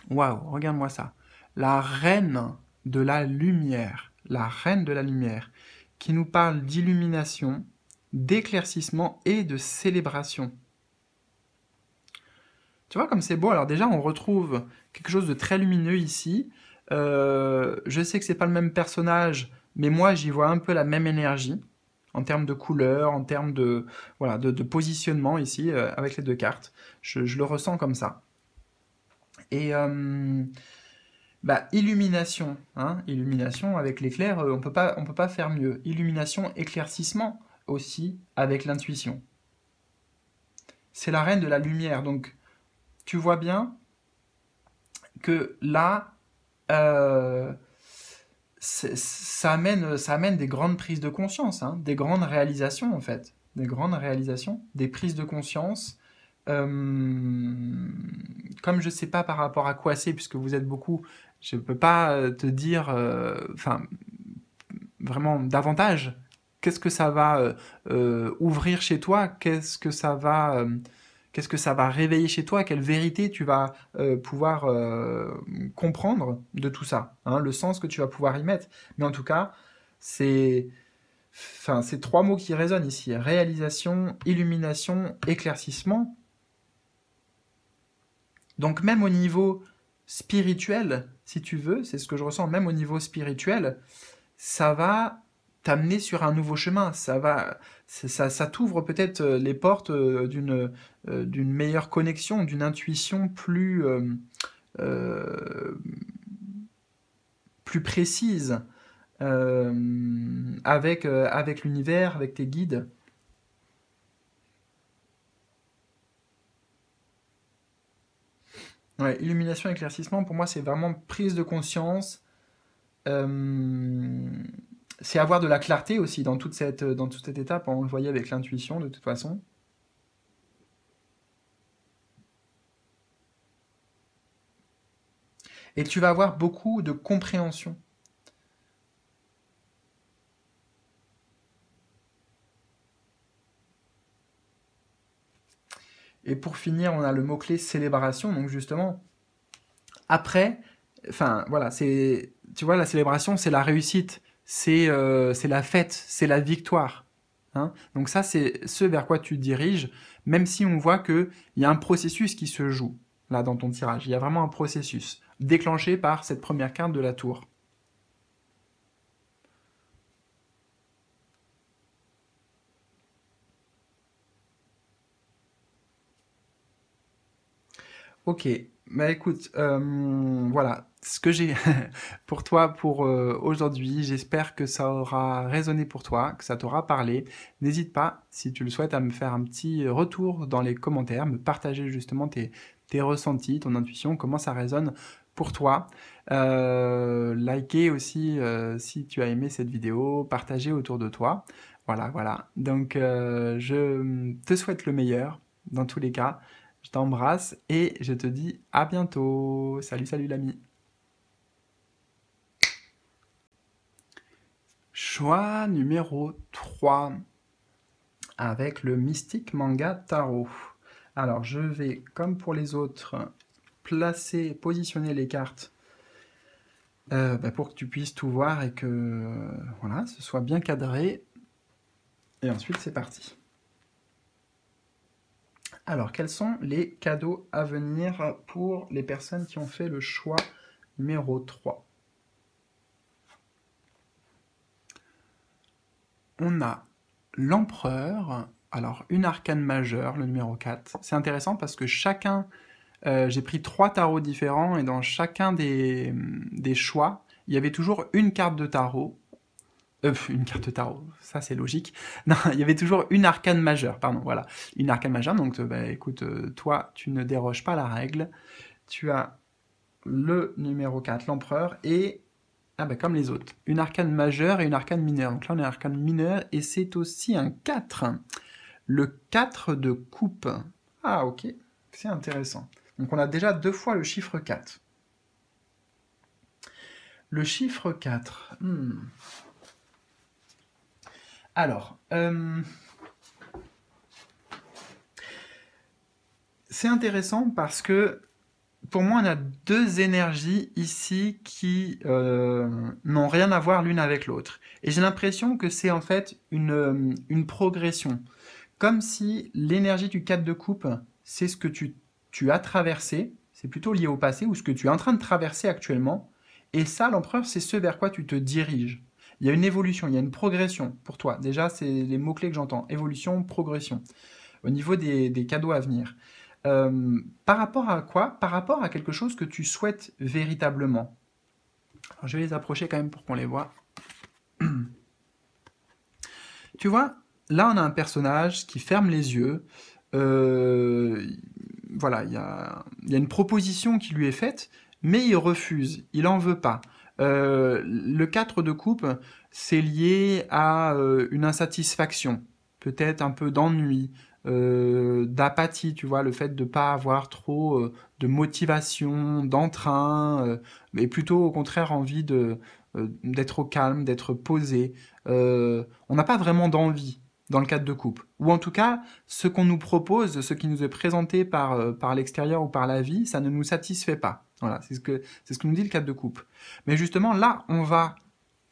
Waouh, regarde-moi ça. La reine de la lumière. La reine de la lumière qui nous parle d'illumination, d'éclaircissement et de célébration. Tu vois comme c'est beau. Alors déjà, on retrouve quelque chose de très lumineux ici. Euh, je sais que c'est pas le même personnage, mais moi j'y vois un peu la même énergie en termes de couleur, en termes de voilà de, positionnement ici euh, avec les deux cartes. Je, le ressens comme ça. Et euh, bah, illumination, hein, illumination avec l'éclair, euh, on peut pas, on peut pas faire mieux. Illumination, éclaircissement aussi avec l'intuition. C'est la reine de la lumière, donc tu vois bien que là, euh, ça amène, ça amène des grandes prises de conscience, hein, des grandes réalisations en fait, des grandes réalisations, des prises de conscience euh, comme je ne sais pas par rapport à quoi c'est, puisque vous êtes beaucoup, je ne peux pas euh, te dire, euh, enfin, vraiment davantage. Qu'est-ce que ça va ouvrir chez toi Qu'est-ce que ça va qu'est-ce que ça va réveiller chez toi, quelle vérité tu vas pouvoir comprendre de tout ça, hein? le sens que tu vas pouvoir y mettre. Mais en tout cas, c'est enfin, ces trois mots qui résonnent ici, réalisation, illumination, éclaircissement, donc même au niveau spirituel, si tu veux, c'est ce que je ressens, même au niveau spirituel, ça va t'amener sur un nouveau chemin, ça va, ça, t'ouvre peut-être euh, les portes euh, euh, d'une meilleure connexion, d'une intuition plus plus précise avec avec l'univers, avec tes guides. Ouais, illumination, éclaircissement, pour moi, c'est vraiment prise de conscience. Euh, c'est avoir de la clarté aussi dans toute cette, euh, dans toute cette étape. On le voyait avec l'intuition, de toute façon. Et tu vas avoir beaucoup de compréhension. Et pour finir, on a le mot-clé célébration. Donc justement, après, enfin voilà, c'est, tu vois, la célébration, c'est la réussite, c'est euh, la fête, c'est la victoire. Hein. Donc ça, c'est ce vers quoi tu diriges, même si on voit qu'il y a un processus qui se joue là dans ton tirage. Il y a vraiment un processus déclenché par cette première carte de la tour. Ok, bah écoute, euh, voilà ce que j'ai pour toi pour euh, aujourd'hui. J'espère que ça aura résonné pour toi, que ça t'aura parlé. N'hésite pas, si tu le souhaites, à me faire un petit retour dans les commentaires, me partager justement tes, ressentis, ton intuition, comment ça résonne pour toi. Euh, likez aussi si tu as aimé cette vidéo, partagez autour de toi. Voilà, voilà. Donc je te souhaite le meilleur dans tous les cas. Je t'embrasse et je te dis à bientôt. Salut, salut l'ami. Choix numéro 3 avec le mystique Manga Tarot. Alors je vais, comme pour les autres, placer, positionner les cartes euh, bah, pour que tu puisses tout voir et que voilà, ce soit bien cadré. Et ensuite c'est parti. Alors, quels sont les cadeaux à venir pour les personnes qui ont fait le choix numéro 3 On a l'empereur, alors une arcane majeure, le numéro 4. C'est intéressant parce que chacun, euh, j'ai pris trois tarots différents et dans chacun des choix, il y avait toujours une carte de tarot euh, une carte tarot, ça c'est logique. Non, il y avait toujours une arcane majeure, pardon, voilà. Une arcane majeure, donc euh, bah, écoute, euh, toi, tu ne déroges pas la règle. Tu as le numéro 4, l'empereur, et... Ah bah comme les autres. Une arcane majeure et une arcane mineure. Donc là, on est arcane mineure, et c'est aussi un 4. Le 4 de coupe. Ah ok, c'est intéressant. Donc on a déjà deux fois le chiffre 4. Le chiffre 4. Alors, euh, c'est intéressant parce que pour moi, on a deux énergies ici qui euh, n'ont rien à voir l'une avec l'autre. Et j'ai l'impression que c'est en fait une, euh, progression. Comme si l'énergie du 4 de coupe, c'est ce que tu, tu as traversé, c'est plutôt lié au passé ou ce que tu es en train de traverser actuellement. Et ça, l'empereur, c'est ce vers quoi tu te diriges. Il y a une évolution, il y a une progression pour toi. Déjà, c'est les mots-clés que j'entends. Évolution, progression. Au niveau des, cadeaux à venir. Euh, par rapport à quoi Par rapport à quelque chose que tu souhaites véritablement. je vais les approcher quand même pour qu'on les voit. tu vois, là, on a un personnage qui ferme les yeux. Euh, voilà, il y a, y a une proposition qui lui est faite, mais il refuse, il en veut pas. Euh, le 4 de coupe, c'est lié à euh, une insatisfaction, peut-être un peu d'ennui, euh, d'apathie, tu vois, le fait de ne pas avoir trop de motivation, d'entrain, mais plutôt au contraire envie de d'être au calme, d'être posé. on n'a pas vraiment d'envie dans le cadre de coupe. Ou en tout cas, ce qu'on nous propose, ce qui nous est présenté par, par l'extérieur ou par la vie, ça ne nous satisfait pas. Voilà, c'est ce, que, ce nous dit le cap de coupe. Mais justement, là, on va,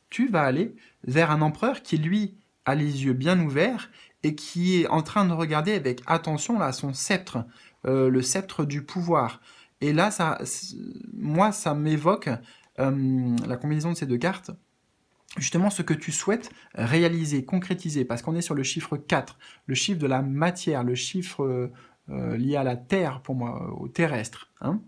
tu vas aller vers un empereur qui, lui, a les yeux bien ouverts et qui est en train de regarder avec attention là son sceptre, euh, le sceptre du pouvoir. Et là, ça, moi, ça m'évoque euh, la combinaison de ces deux cartes. Justement, ce que tu souhaites réaliser, concrétiser, parce qu'on est sur le chiffre 4, le chiffre de la matière, le chiffre euh, lié à la terre pour moi, au terrestre. Hein.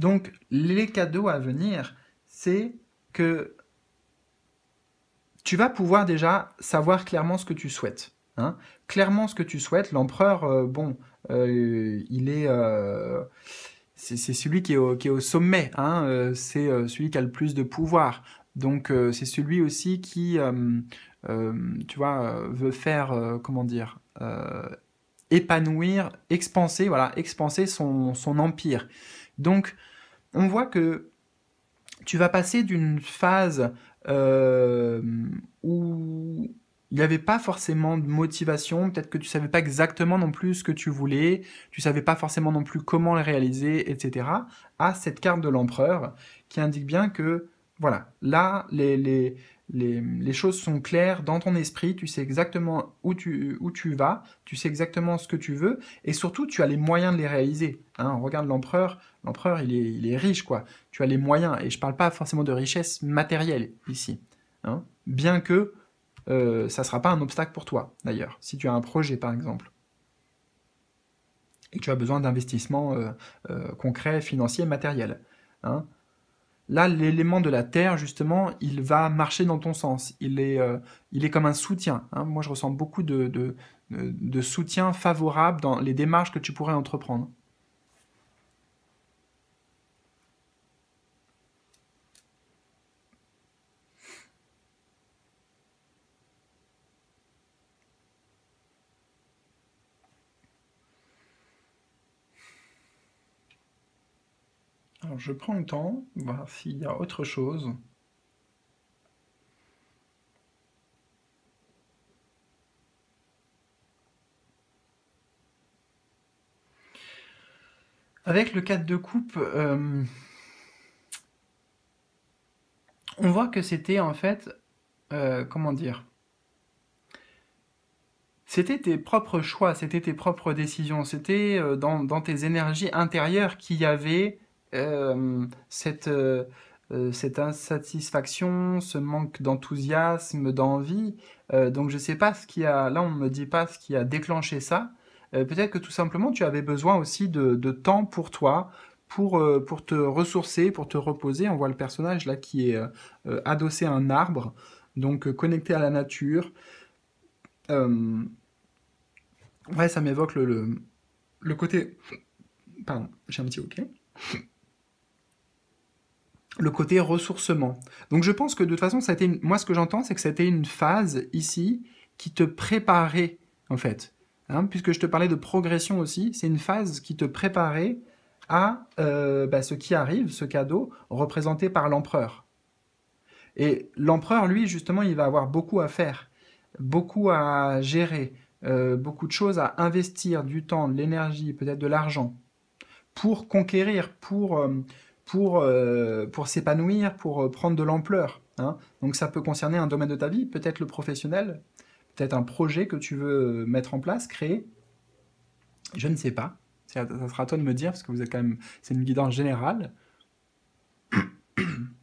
Donc, les cadeaux à venir, c'est que tu vas pouvoir déjà savoir clairement ce que tu souhaites. Hein. Clairement ce que tu souhaites. L'empereur, euh, bon, euh, il est... Euh, c'est celui qui est au, sommet, hein, c'est celui qui a le plus de pouvoir. Donc c'est celui aussi qui, tu vois, veut faire, comment dire, épanouir, expanser, voilà, expanser son, son empire. Donc on voit que tu vas passer d'une phase euh, où il n'y avait pas forcément de motivation, peut-être que tu savais pas exactement non plus ce que tu voulais, tu ne savais pas forcément non plus comment le réaliser, etc., à cette carte de l'empereur qui indique bien que, voilà, là, les, les, les, choses sont claires dans ton esprit, tu sais exactement où tu, où tu vas, tu sais exactement ce que tu veux, et surtout tu as les moyens de les réaliser. Hein. regarde l'empereur, l'empereur il est, riche quoi, tu as les moyens, et je parle pas forcément de richesse matérielle ici, hein. bien que euh, ça ne sera pas un obstacle pour toi d'ailleurs, si tu as un projet par exemple. Et tu as besoin d'investissements euh, euh, concrets, financiers, matériels. Hein. Là, l'élément de la terre, justement, il va marcher dans ton sens. Il est, euh, il est comme un soutien. Hein. Moi, je ressens beaucoup de soutien favorable dans les démarches que tu pourrais entreprendre. je prends le temps, voir s'il y a autre chose. Avec le cadre de coupe, euh, on voit que c'était en fait, euh, comment dire, c'était tes propres choix, c'était tes propres décisions, c'était euh, dans, dans, tes énergies intérieures qu'il y avait euh, euh, euh, cette, insatisfaction, ce manque d'enthousiasme, d'envie. donc je ne sais pas ce qui a, là on ne me dit pas ce qui a déclenché ça. Peut-être que tout simplement tu avais besoin aussi de, temps pour toi, pour, pour, te ressourcer, pour te reposer. On voit le personnage là qui est adossé à un arbre, donc connecté à la nature. Ouais, ça m'évoque le, le, le, côté. Pardon, j'ai un petit OK le côté ressourcement. Donc je pense que de toute façon, ça moi ce que j'entends, c'est que c'était une phase ici qui te préparait en fait. Hein. puisque je te parlais de progression aussi, c'est une phase qui te préparait à euh, bah, ce qui arrive, ce cadeau représenté par l'empereur. Et l'empereur, lui, justement, il va avoir beaucoup à faire, beaucoup à gérer, euh, beaucoup de choses à investir, du temps, de l'énergie, peut-être de l'argent, pour conquérir, pour euh, pour, euh, pour s'épanouir, pour euh, prendre de l'ampleur. Hein. Donc ça peut concerner un domaine de ta vie, peut-être le professionnel, peut-être un projet que tu veux euh, mettre en place, créer. Je ne sais pas. Ça sera à toi de me dire, parce que vous êtes quand même. C'est une guidance générale.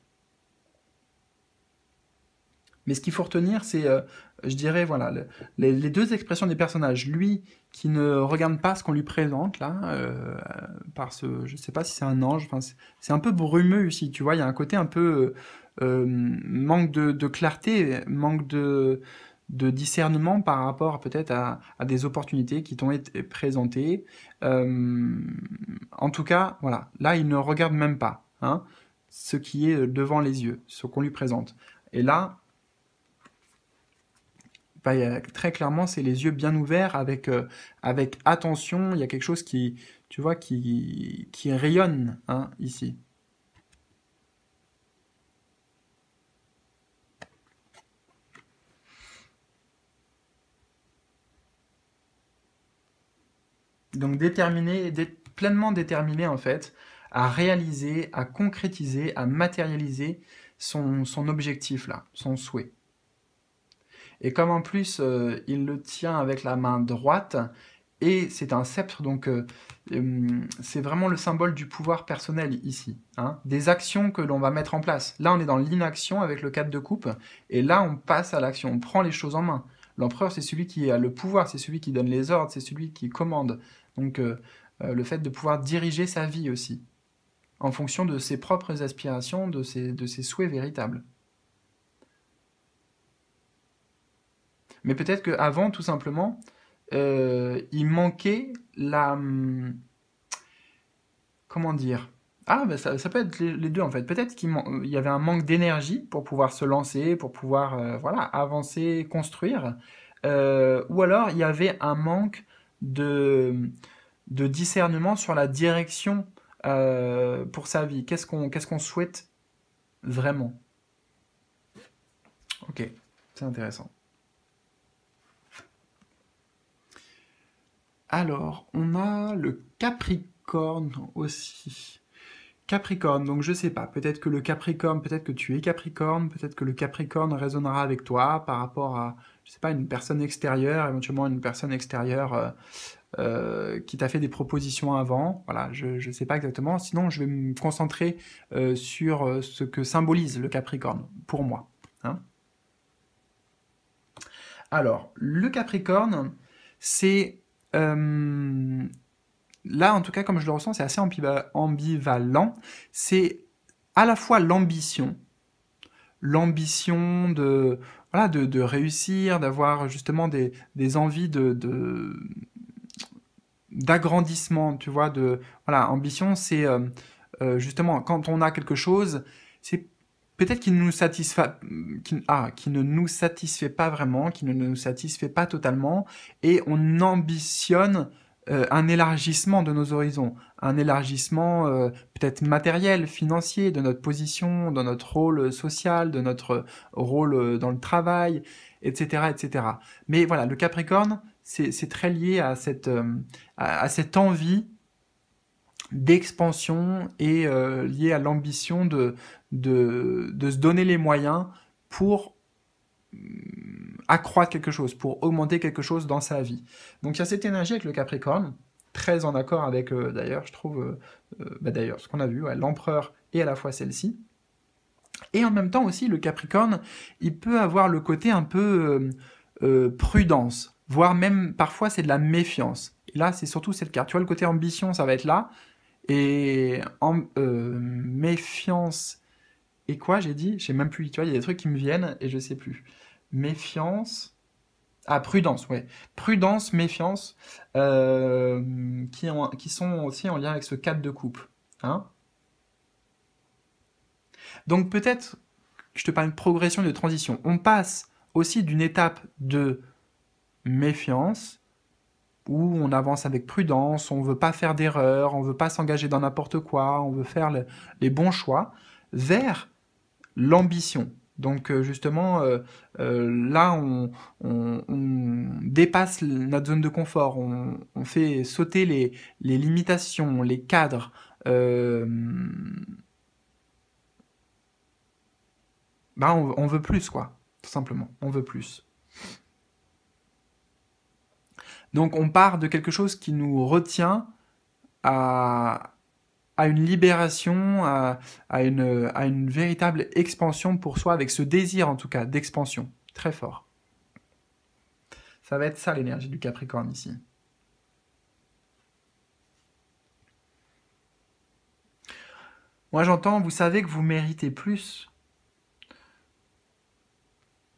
Mais ce qu'il faut retenir, c'est je dirais, voilà, les, deux expressions des personnages. Lui qui ne regarde pas ce qu'on lui présente, là, parce euh, par ce, je sais pas si c'est un ange, c'est un peu brumeux ici, tu vois, il y a un côté un peu euh, euh, manque de, clarté, manque de, discernement par rapport peut-être à, des opportunités qui t'ont été présentées. en tout cas, voilà, là, il ne regarde même pas hein, ce qui est devant les yeux, ce qu'on lui présente. Et là, très clairement, c'est les yeux bien ouverts avec, euh, avec attention. Il y a quelque chose qui, tu vois, qui, qui rayonne hein, ici. Donc déterminé, pleinement déterminé en fait à réaliser, à concrétiser, à matérialiser son, son objectif là, son souhait. Et comme en plus, euh, il le tient avec la main droite, et c'est un sceptre, donc euh, euh, c'est vraiment le symbole du pouvoir personnel ici, hein. des actions que l'on va mettre en place. Là, on est dans l'inaction avec le cadre de coupe, et là, on passe à l'action, on prend les choses en main. L'empereur, c'est celui qui a le pouvoir, c'est celui qui donne les ordres, c'est celui qui commande. Donc, le fait de pouvoir diriger sa vie aussi, en fonction de ses propres aspirations, de de ses souhaits véritables. Mais peut-être qu'avant, tout simplement, euh, il manquait la... Hum, comment dire Ah, bah, ça, peut être les deux en fait. Peut-être qu'il y avait un manque d'énergie pour pouvoir se lancer, pour pouvoir euh, voilà, avancer, construire. Euh, ou alors il y avait un manque de, de discernement sur la direction pour sa vie. Qu'est-ce qu'on qu'est-ce qu'on souhaite vraiment Ok, c'est intéressant. Alors, on a le Capricorne aussi. Capricorne, donc je sais pas, peut-être que le Capricorne, peut-être que tu es Capricorne, peut-être que le Capricorne résonnera avec toi par rapport à, je sais pas, une personne extérieure, éventuellement une personne extérieure euh, euh, qui t'a fait des propositions avant. Voilà, je ne sais pas exactement. Sinon, je vais me concentrer euh, sur ce que symbolise le Capricorne, pour moi. Hein. Alors, le Capricorne, c'est euh, là, en tout cas, comme je le ressens, c'est assez ambivalent. C'est à la fois l'ambition, l'ambition de, voilà, de, réussir, d'avoir justement des, envies de, d'agrandissement, tu vois, de voilà, ambition, c'est euh, euh, justement quand on a quelque chose, c'est peut-être qu'il nous satisfait, qui, ah, ne nous satisfait pas vraiment, qui ne nous satisfait pas totalement, et on ambitionne euh, un élargissement de nos horizons, un élargissement euh, peut-être matériel, financier, de notre position, de notre rôle social, de notre rôle euh, dans le travail, etc., etc. Mais voilà, le Capricorne, c'est très lié à cette, à, cette envie d'expansion et lié à l'ambition de, de, de se donner les moyens pour mm, accroître quelque chose, pour augmenter quelque chose dans sa vie. Donc il y a cette énergie avec le Capricorne, très en accord avec, euh, d'ailleurs, je trouve, euh, euh, bah, d'ailleurs, ce qu'on a vu, l'empereur et à la fois celle-ci. Et en même temps aussi, le Capricorne, il peut avoir le côté un peu prudence, voire même parfois c'est de la méfiance. Et là, c'est surtout cette carte. Tu vois, le côté ambition, ça va être là. Et en, méfiance et quoi, j'ai dit Je sais même plus. Tu vois, il y a des trucs qui me viennent et je sais plus. Méfiance. Ah, prudence, ouais. Prudence, méfiance, euh, qui, qui sont aussi en lien avec ce cadre de coupe Hein Donc peut-être, je te parle de progression de transition. On passe aussi d'une étape de méfiance, où on avance avec prudence, on ne veut pas faire d'erreurs, on ne veut pas s'engager dans n'importe quoi, on veut faire les bons choix, vers l'ambition. Donc euh, justement, euh, euh, là, on, dépasse notre zone de confort, on, fait sauter les, limitations, les cadres. Ben, on, veut plus, quoi. Tout simplement, on veut plus. Donc on part de quelque chose qui nous retient à, à une libération, à, une, une véritable expansion pour soi, avec ce désir en tout cas d'expansion, très fort. Ça va être ça l'énergie du Capricorne ici. Moi j'entends, vous savez que vous méritez plus.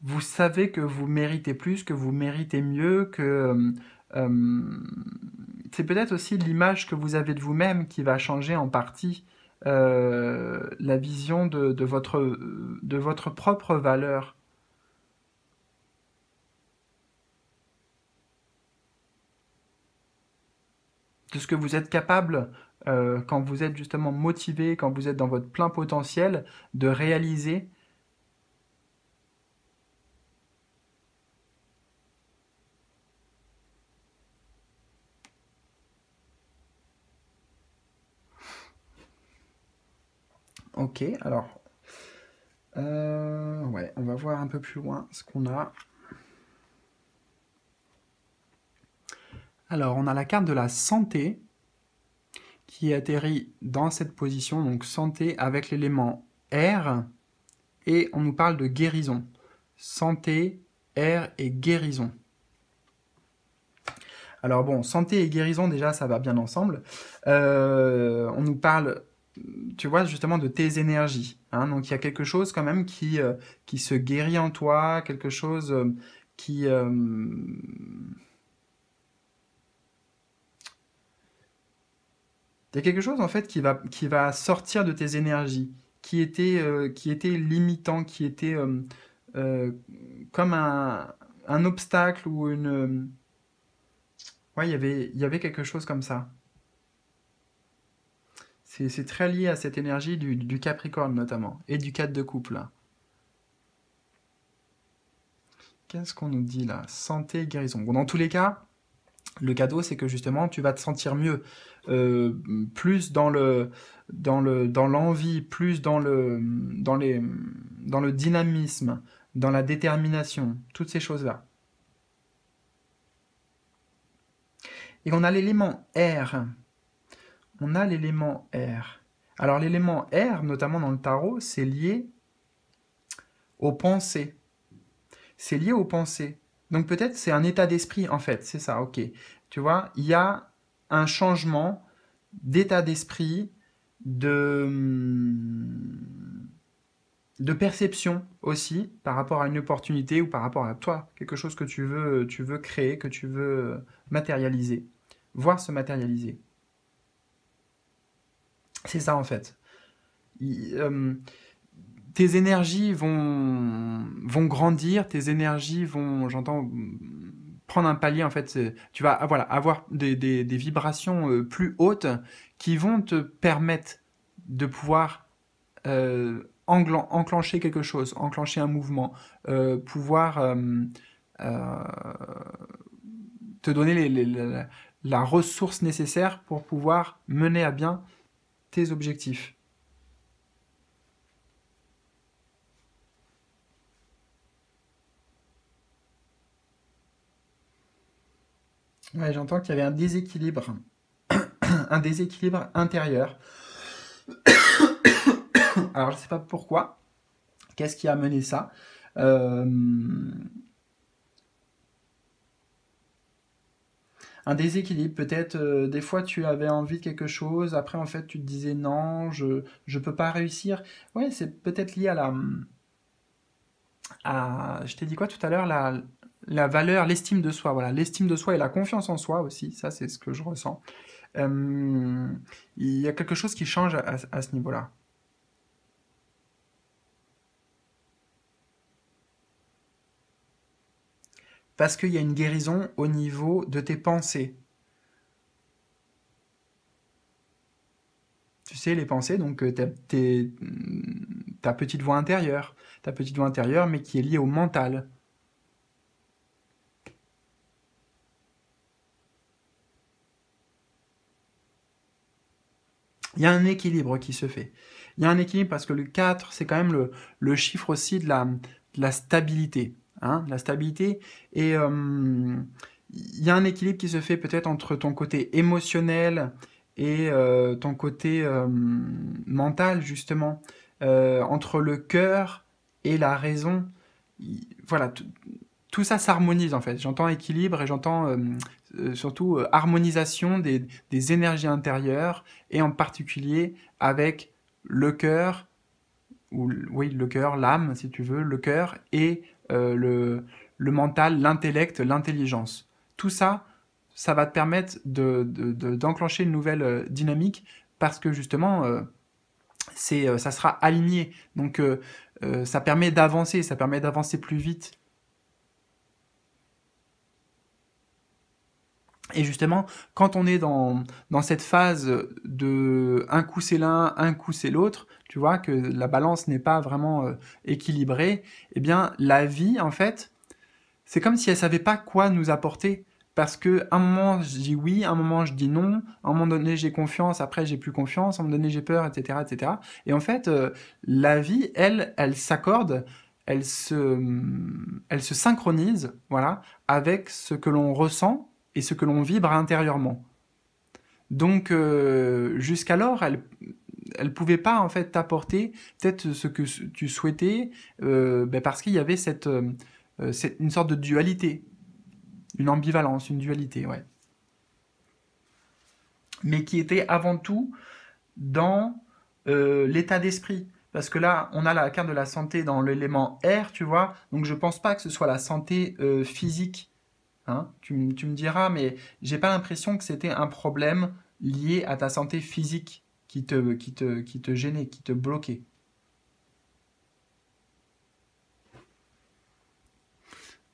Vous savez que vous méritez plus, que vous méritez mieux, que... Euh, euh, c'est peut-être aussi l'image que vous avez de vous-même qui va changer en partie euh, la vision de, votre, de votre propre valeur. de ce que vous êtes capable euh, quand vous êtes justement motivé, quand vous êtes dans votre plein potentiel, de réaliser Ok, alors... Euh, ouais, on va voir un peu plus loin ce qu'on a. Alors, on a la carte de la santé qui atterrit dans cette position, donc santé avec l'élément R, et on nous parle de guérison. Santé, R et guérison. Alors bon, santé et guérison, déjà, ça va bien ensemble. Euh, on nous parle tu vois, justement, de tes énergies. Hein. Donc, il y a quelque chose quand même qui, euh, qui se guérit en toi, quelque chose euh, qui... Euh, il y a quelque chose, en fait, qui va, qui va sortir de tes énergies, qui était, qui était limitant, qui était comme un, un, obstacle ou une... Ouais, y il y avait quelque chose comme ça. C'est très lié à cette énergie du, Capricorne notamment, et du 4 de couple. Qu'est-ce qu'on nous dit là Santé, guérison. Bon, dans tous les cas, le cadeau, c'est que justement, tu vas te sentir mieux, euh, plus dans l'envie, plus dans le les dans le dynamisme, dans la détermination, toutes ces choses-là. Et on a l'élément air on a l'élément R. Alors l'élément R, notamment dans le tarot, c'est lié aux pensées. C'est lié aux pensées. Donc peut-être c'est un état d'esprit en fait, c'est ça, ok. Tu vois, il y a un changement d'état d'esprit, de, hum, de perception aussi par rapport à une opportunité ou par rapport à toi, quelque chose que tu veux, tu veux créer, que tu veux matérialiser, voir se matérialiser. C'est ça en fait. Euh, tes énergies vont, grandir, tes énergies vont, j'entends, prendre un palier en fait. Tu vas avoir des, vibrations euh, plus hautes qui vont te permettre de pouvoir euh, enclencher quelque chose, enclencher un mouvement, pouvoir te donner la, ressource nécessaire pour pouvoir mener à bien tes objectifs. j'entends qu'il y avait un déséquilibre, un déséquilibre intérieur. Alors, je ne sais pas pourquoi, qu'est-ce qui a mené ça euh, un déséquilibre. Peut-être euh, des fois tu avais envie de quelque chose, après en fait tu te disais non, je ne peux pas réussir. oui c'est peut-être lié à la à je t'ai dit quoi tout à l'heure la la valeur, l'estime de soi. Voilà, l'estime de soi et la confiance en soi aussi. Ça c'est ce que je ressens. Euh, il y a quelque chose qui change à, à ce niveau-là. parce qu'il y a une guérison au niveau de tes pensées. Tu sais, les pensées, donc euh, ta, mm, ta petite voix intérieure, ta petite voix intérieure, mais qui est liée au mental. Il y a un équilibre qui se fait. Il y a un équilibre parce que le 4, c'est quand même le, chiffre aussi de la stabilité. Hein, la stabilité. Et euh, il y a un équilibre qui se fait peut-être entre ton côté émotionnel et euh, ton côté euh, mental justement, entre le cœur et la raison. Voilà, tout ça s'harmonise en fait. J'entends équilibre et j'entends surtout harmonisation des, énergies intérieures et en particulier avec le cœur, ou oui, le cœur, l'âme si tu veux, le cœur et euh, le, mental, l'intellect, l'intelligence. Tout ça, ça va te permettre d'enclencher une nouvelle euh, dynamique parce que justement, euh, c'est, ça sera aligné. Donc, ça permet d'avancer, ça permet d'avancer plus vite. Et justement, quand on est dans, dans cette phase de un coup c'est l'un, un coup c'est l'autre, tu vois, que la balance n'est pas vraiment euh, équilibrée, eh bien, la vie, en fait, c'est comme si elle savait pas quoi nous apporter. Parce que un moment je dis oui, un moment je dis non, à un moment donné j'ai confiance, après j'ai plus confiance, à un moment donné j'ai peur, etc., etc. Et en fait, euh, la vie, elle, elle s'accorde, elle se, elle se synchronise, voilà, avec ce que l'on ressent et ce que l'on vibre intérieurement. Donc euh, jusqu'alors, elle, elle pouvait pas en fait t'apporter peut-être ce que tu souhaitais euh, ben, parce qu'il y avait euh, euh, cette, une sorte de dualité, une ambivalence, une dualité, ouais. Mais qui était avant tout dans l'état d'esprit. Parce que là, on a la carte de la santé dans l'élément R, tu vois. Donc je pense pas que ce soit la santé physique. Hein. Tu, tu me diras, mais j'ai pas l'impression que c'était un problème lié à ta santé physique qui te, qui qui te gênait, qui te bloquait.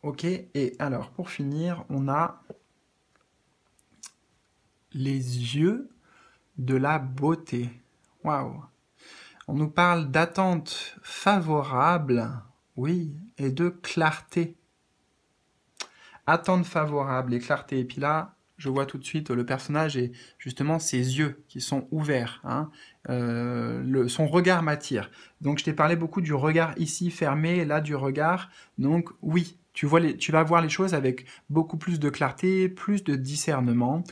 Ok, et alors pour finir, on a les yeux de la beauté. Waouh On nous parle d'attente favorable, oui, et de clarté. Attente favorable et clarté. Et puis là, je vois tout de suite le personnage et justement ses yeux qui sont ouverts. Hein. Euh, son regard m'attire. Donc je t'ai parlé beaucoup du regard ici fermé, là du regard. Donc oui, tu, vois tu vas voir les choses avec beaucoup plus de clarté, plus de discernement.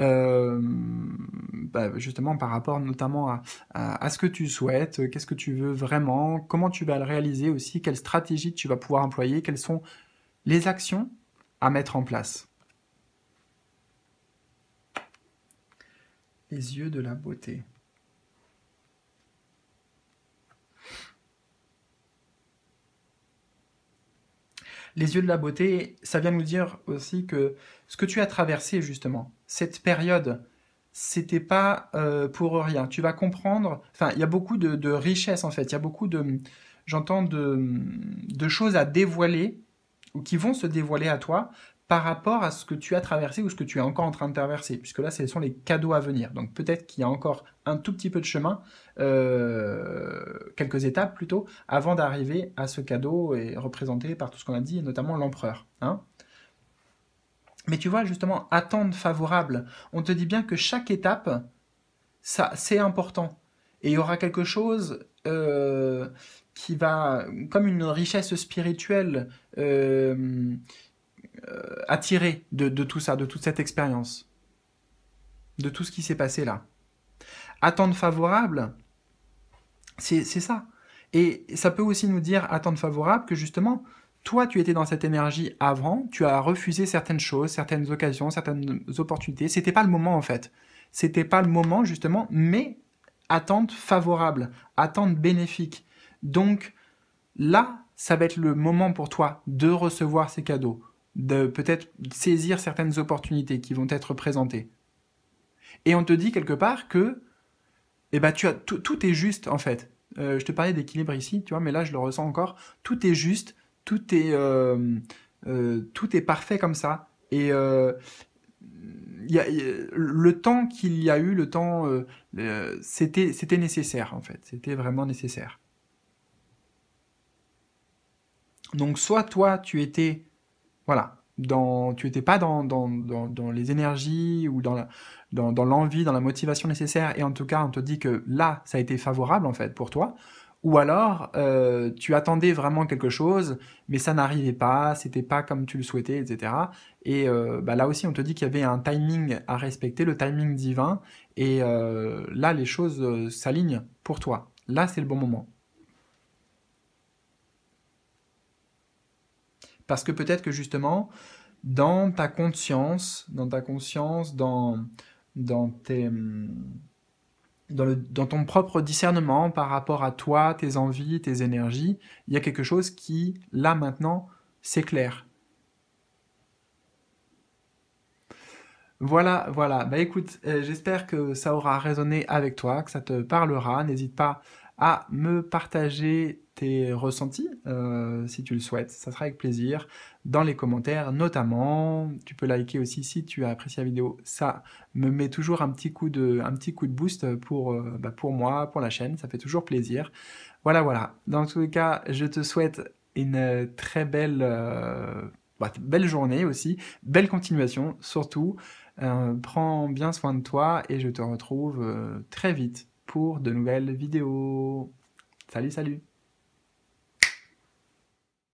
Euh, bah, justement par rapport notamment à, à ce que tu souhaites, qu'est-ce que tu veux vraiment, comment tu vas le réaliser aussi, quelle stratégie tu vas pouvoir employer, quelles sont les actions à mettre en place. les yeux de la beauté. Les yeux de la beauté, ça vient nous dire aussi que ce que tu as traversé justement, cette période, c'était pas euh, pour rien. Tu vas comprendre, enfin, il y a beaucoup de, richesses en fait, il y a beaucoup de, j'entends, de, de choses à dévoiler ou qui vont se dévoiler à toi par rapport à ce que tu as traversé ou ce que tu es encore en train de traverser, puisque là, ce sont les cadeaux à venir. Donc peut-être qu'il y a encore un tout petit peu de chemin, euh, quelques étapes plutôt, avant d'arriver à ce cadeau et représenté par tout ce qu'on a dit, et notamment l'empereur. Hein. Mais tu vois, justement, attendre favorable, on te dit bien que chaque étape, ça, c'est important. Et il y aura quelque chose... Euh, qui va, comme une richesse spirituelle, euh, euh, attiré de, tout ça, de toute cette expérience, de tout ce qui s'est passé là. Attente favorable, c'est ça. Et ça peut aussi nous dire, attente favorable, que justement, toi, tu étais dans cette énergie avant, tu as refusé certaines choses, certaines occasions, certaines opportunités. C'était pas le moment, en fait. C'était pas le moment, justement, mais attente favorable, attente bénéfique. Donc, là, ça va être le moment pour toi de recevoir ces cadeaux, de peut-être saisir certaines opportunités qui vont être présentées. Et on te dit quelque part que eh ben, tu as, tout est juste en fait. Euh, je te parlais d'équilibre ici, tu vois, mais là je le ressens encore. Tout est juste, tout est, euh, euh, tout est parfait comme ça. Et le temps qu'il y a eu, le temps, c'était, c'était nécessaire en fait. C'était vraiment nécessaire. Donc soit toi, tu étais voilà. tu n'étais pas dans, les énergies ou dans l'envie, dans la motivation nécessaire, et en tout cas, on te dit que là, ça a été favorable, en fait, pour toi ou alors euh, tu attendais vraiment quelque chose, mais ça n'arrivait pas, c'était pas comme tu le souhaitais, etc. Et euh, bah, là aussi, on te dit qu'il y avait un timing à respecter, le timing divin, et euh, là, les choses s'alignent pour toi. Là, c'est le bon moment. Parce que peut-être que justement, dans ta conscience, dans ta conscience, dans, hum, dans, ton propre discernement par rapport à toi, tes envies, tes énergies, il y a quelque chose qui, là maintenant, s'éclaire. Voilà, voilà. Bah écoute, euh, j'espère que ça aura résonné avec toi, que ça te parlera. N'hésite pas à me partager ressentis, euh, si tu le souhaites. Ça sera avec plaisir dans les commentaires, notamment. Tu peux liker aussi si tu as apprécié la vidéo. Ça me met toujours un petit coup de, un petit coup de boost pour, euh, bah, pour moi, pour la chaîne. Ça fait toujours plaisir. Voilà, voilà. Dans tous les cas, je te souhaite une très belle, euh, bah, belle journée aussi, belle continuation surtout. prends bien soin de toi et je te retrouve très vite pour de nouvelles vidéos. Salut, salut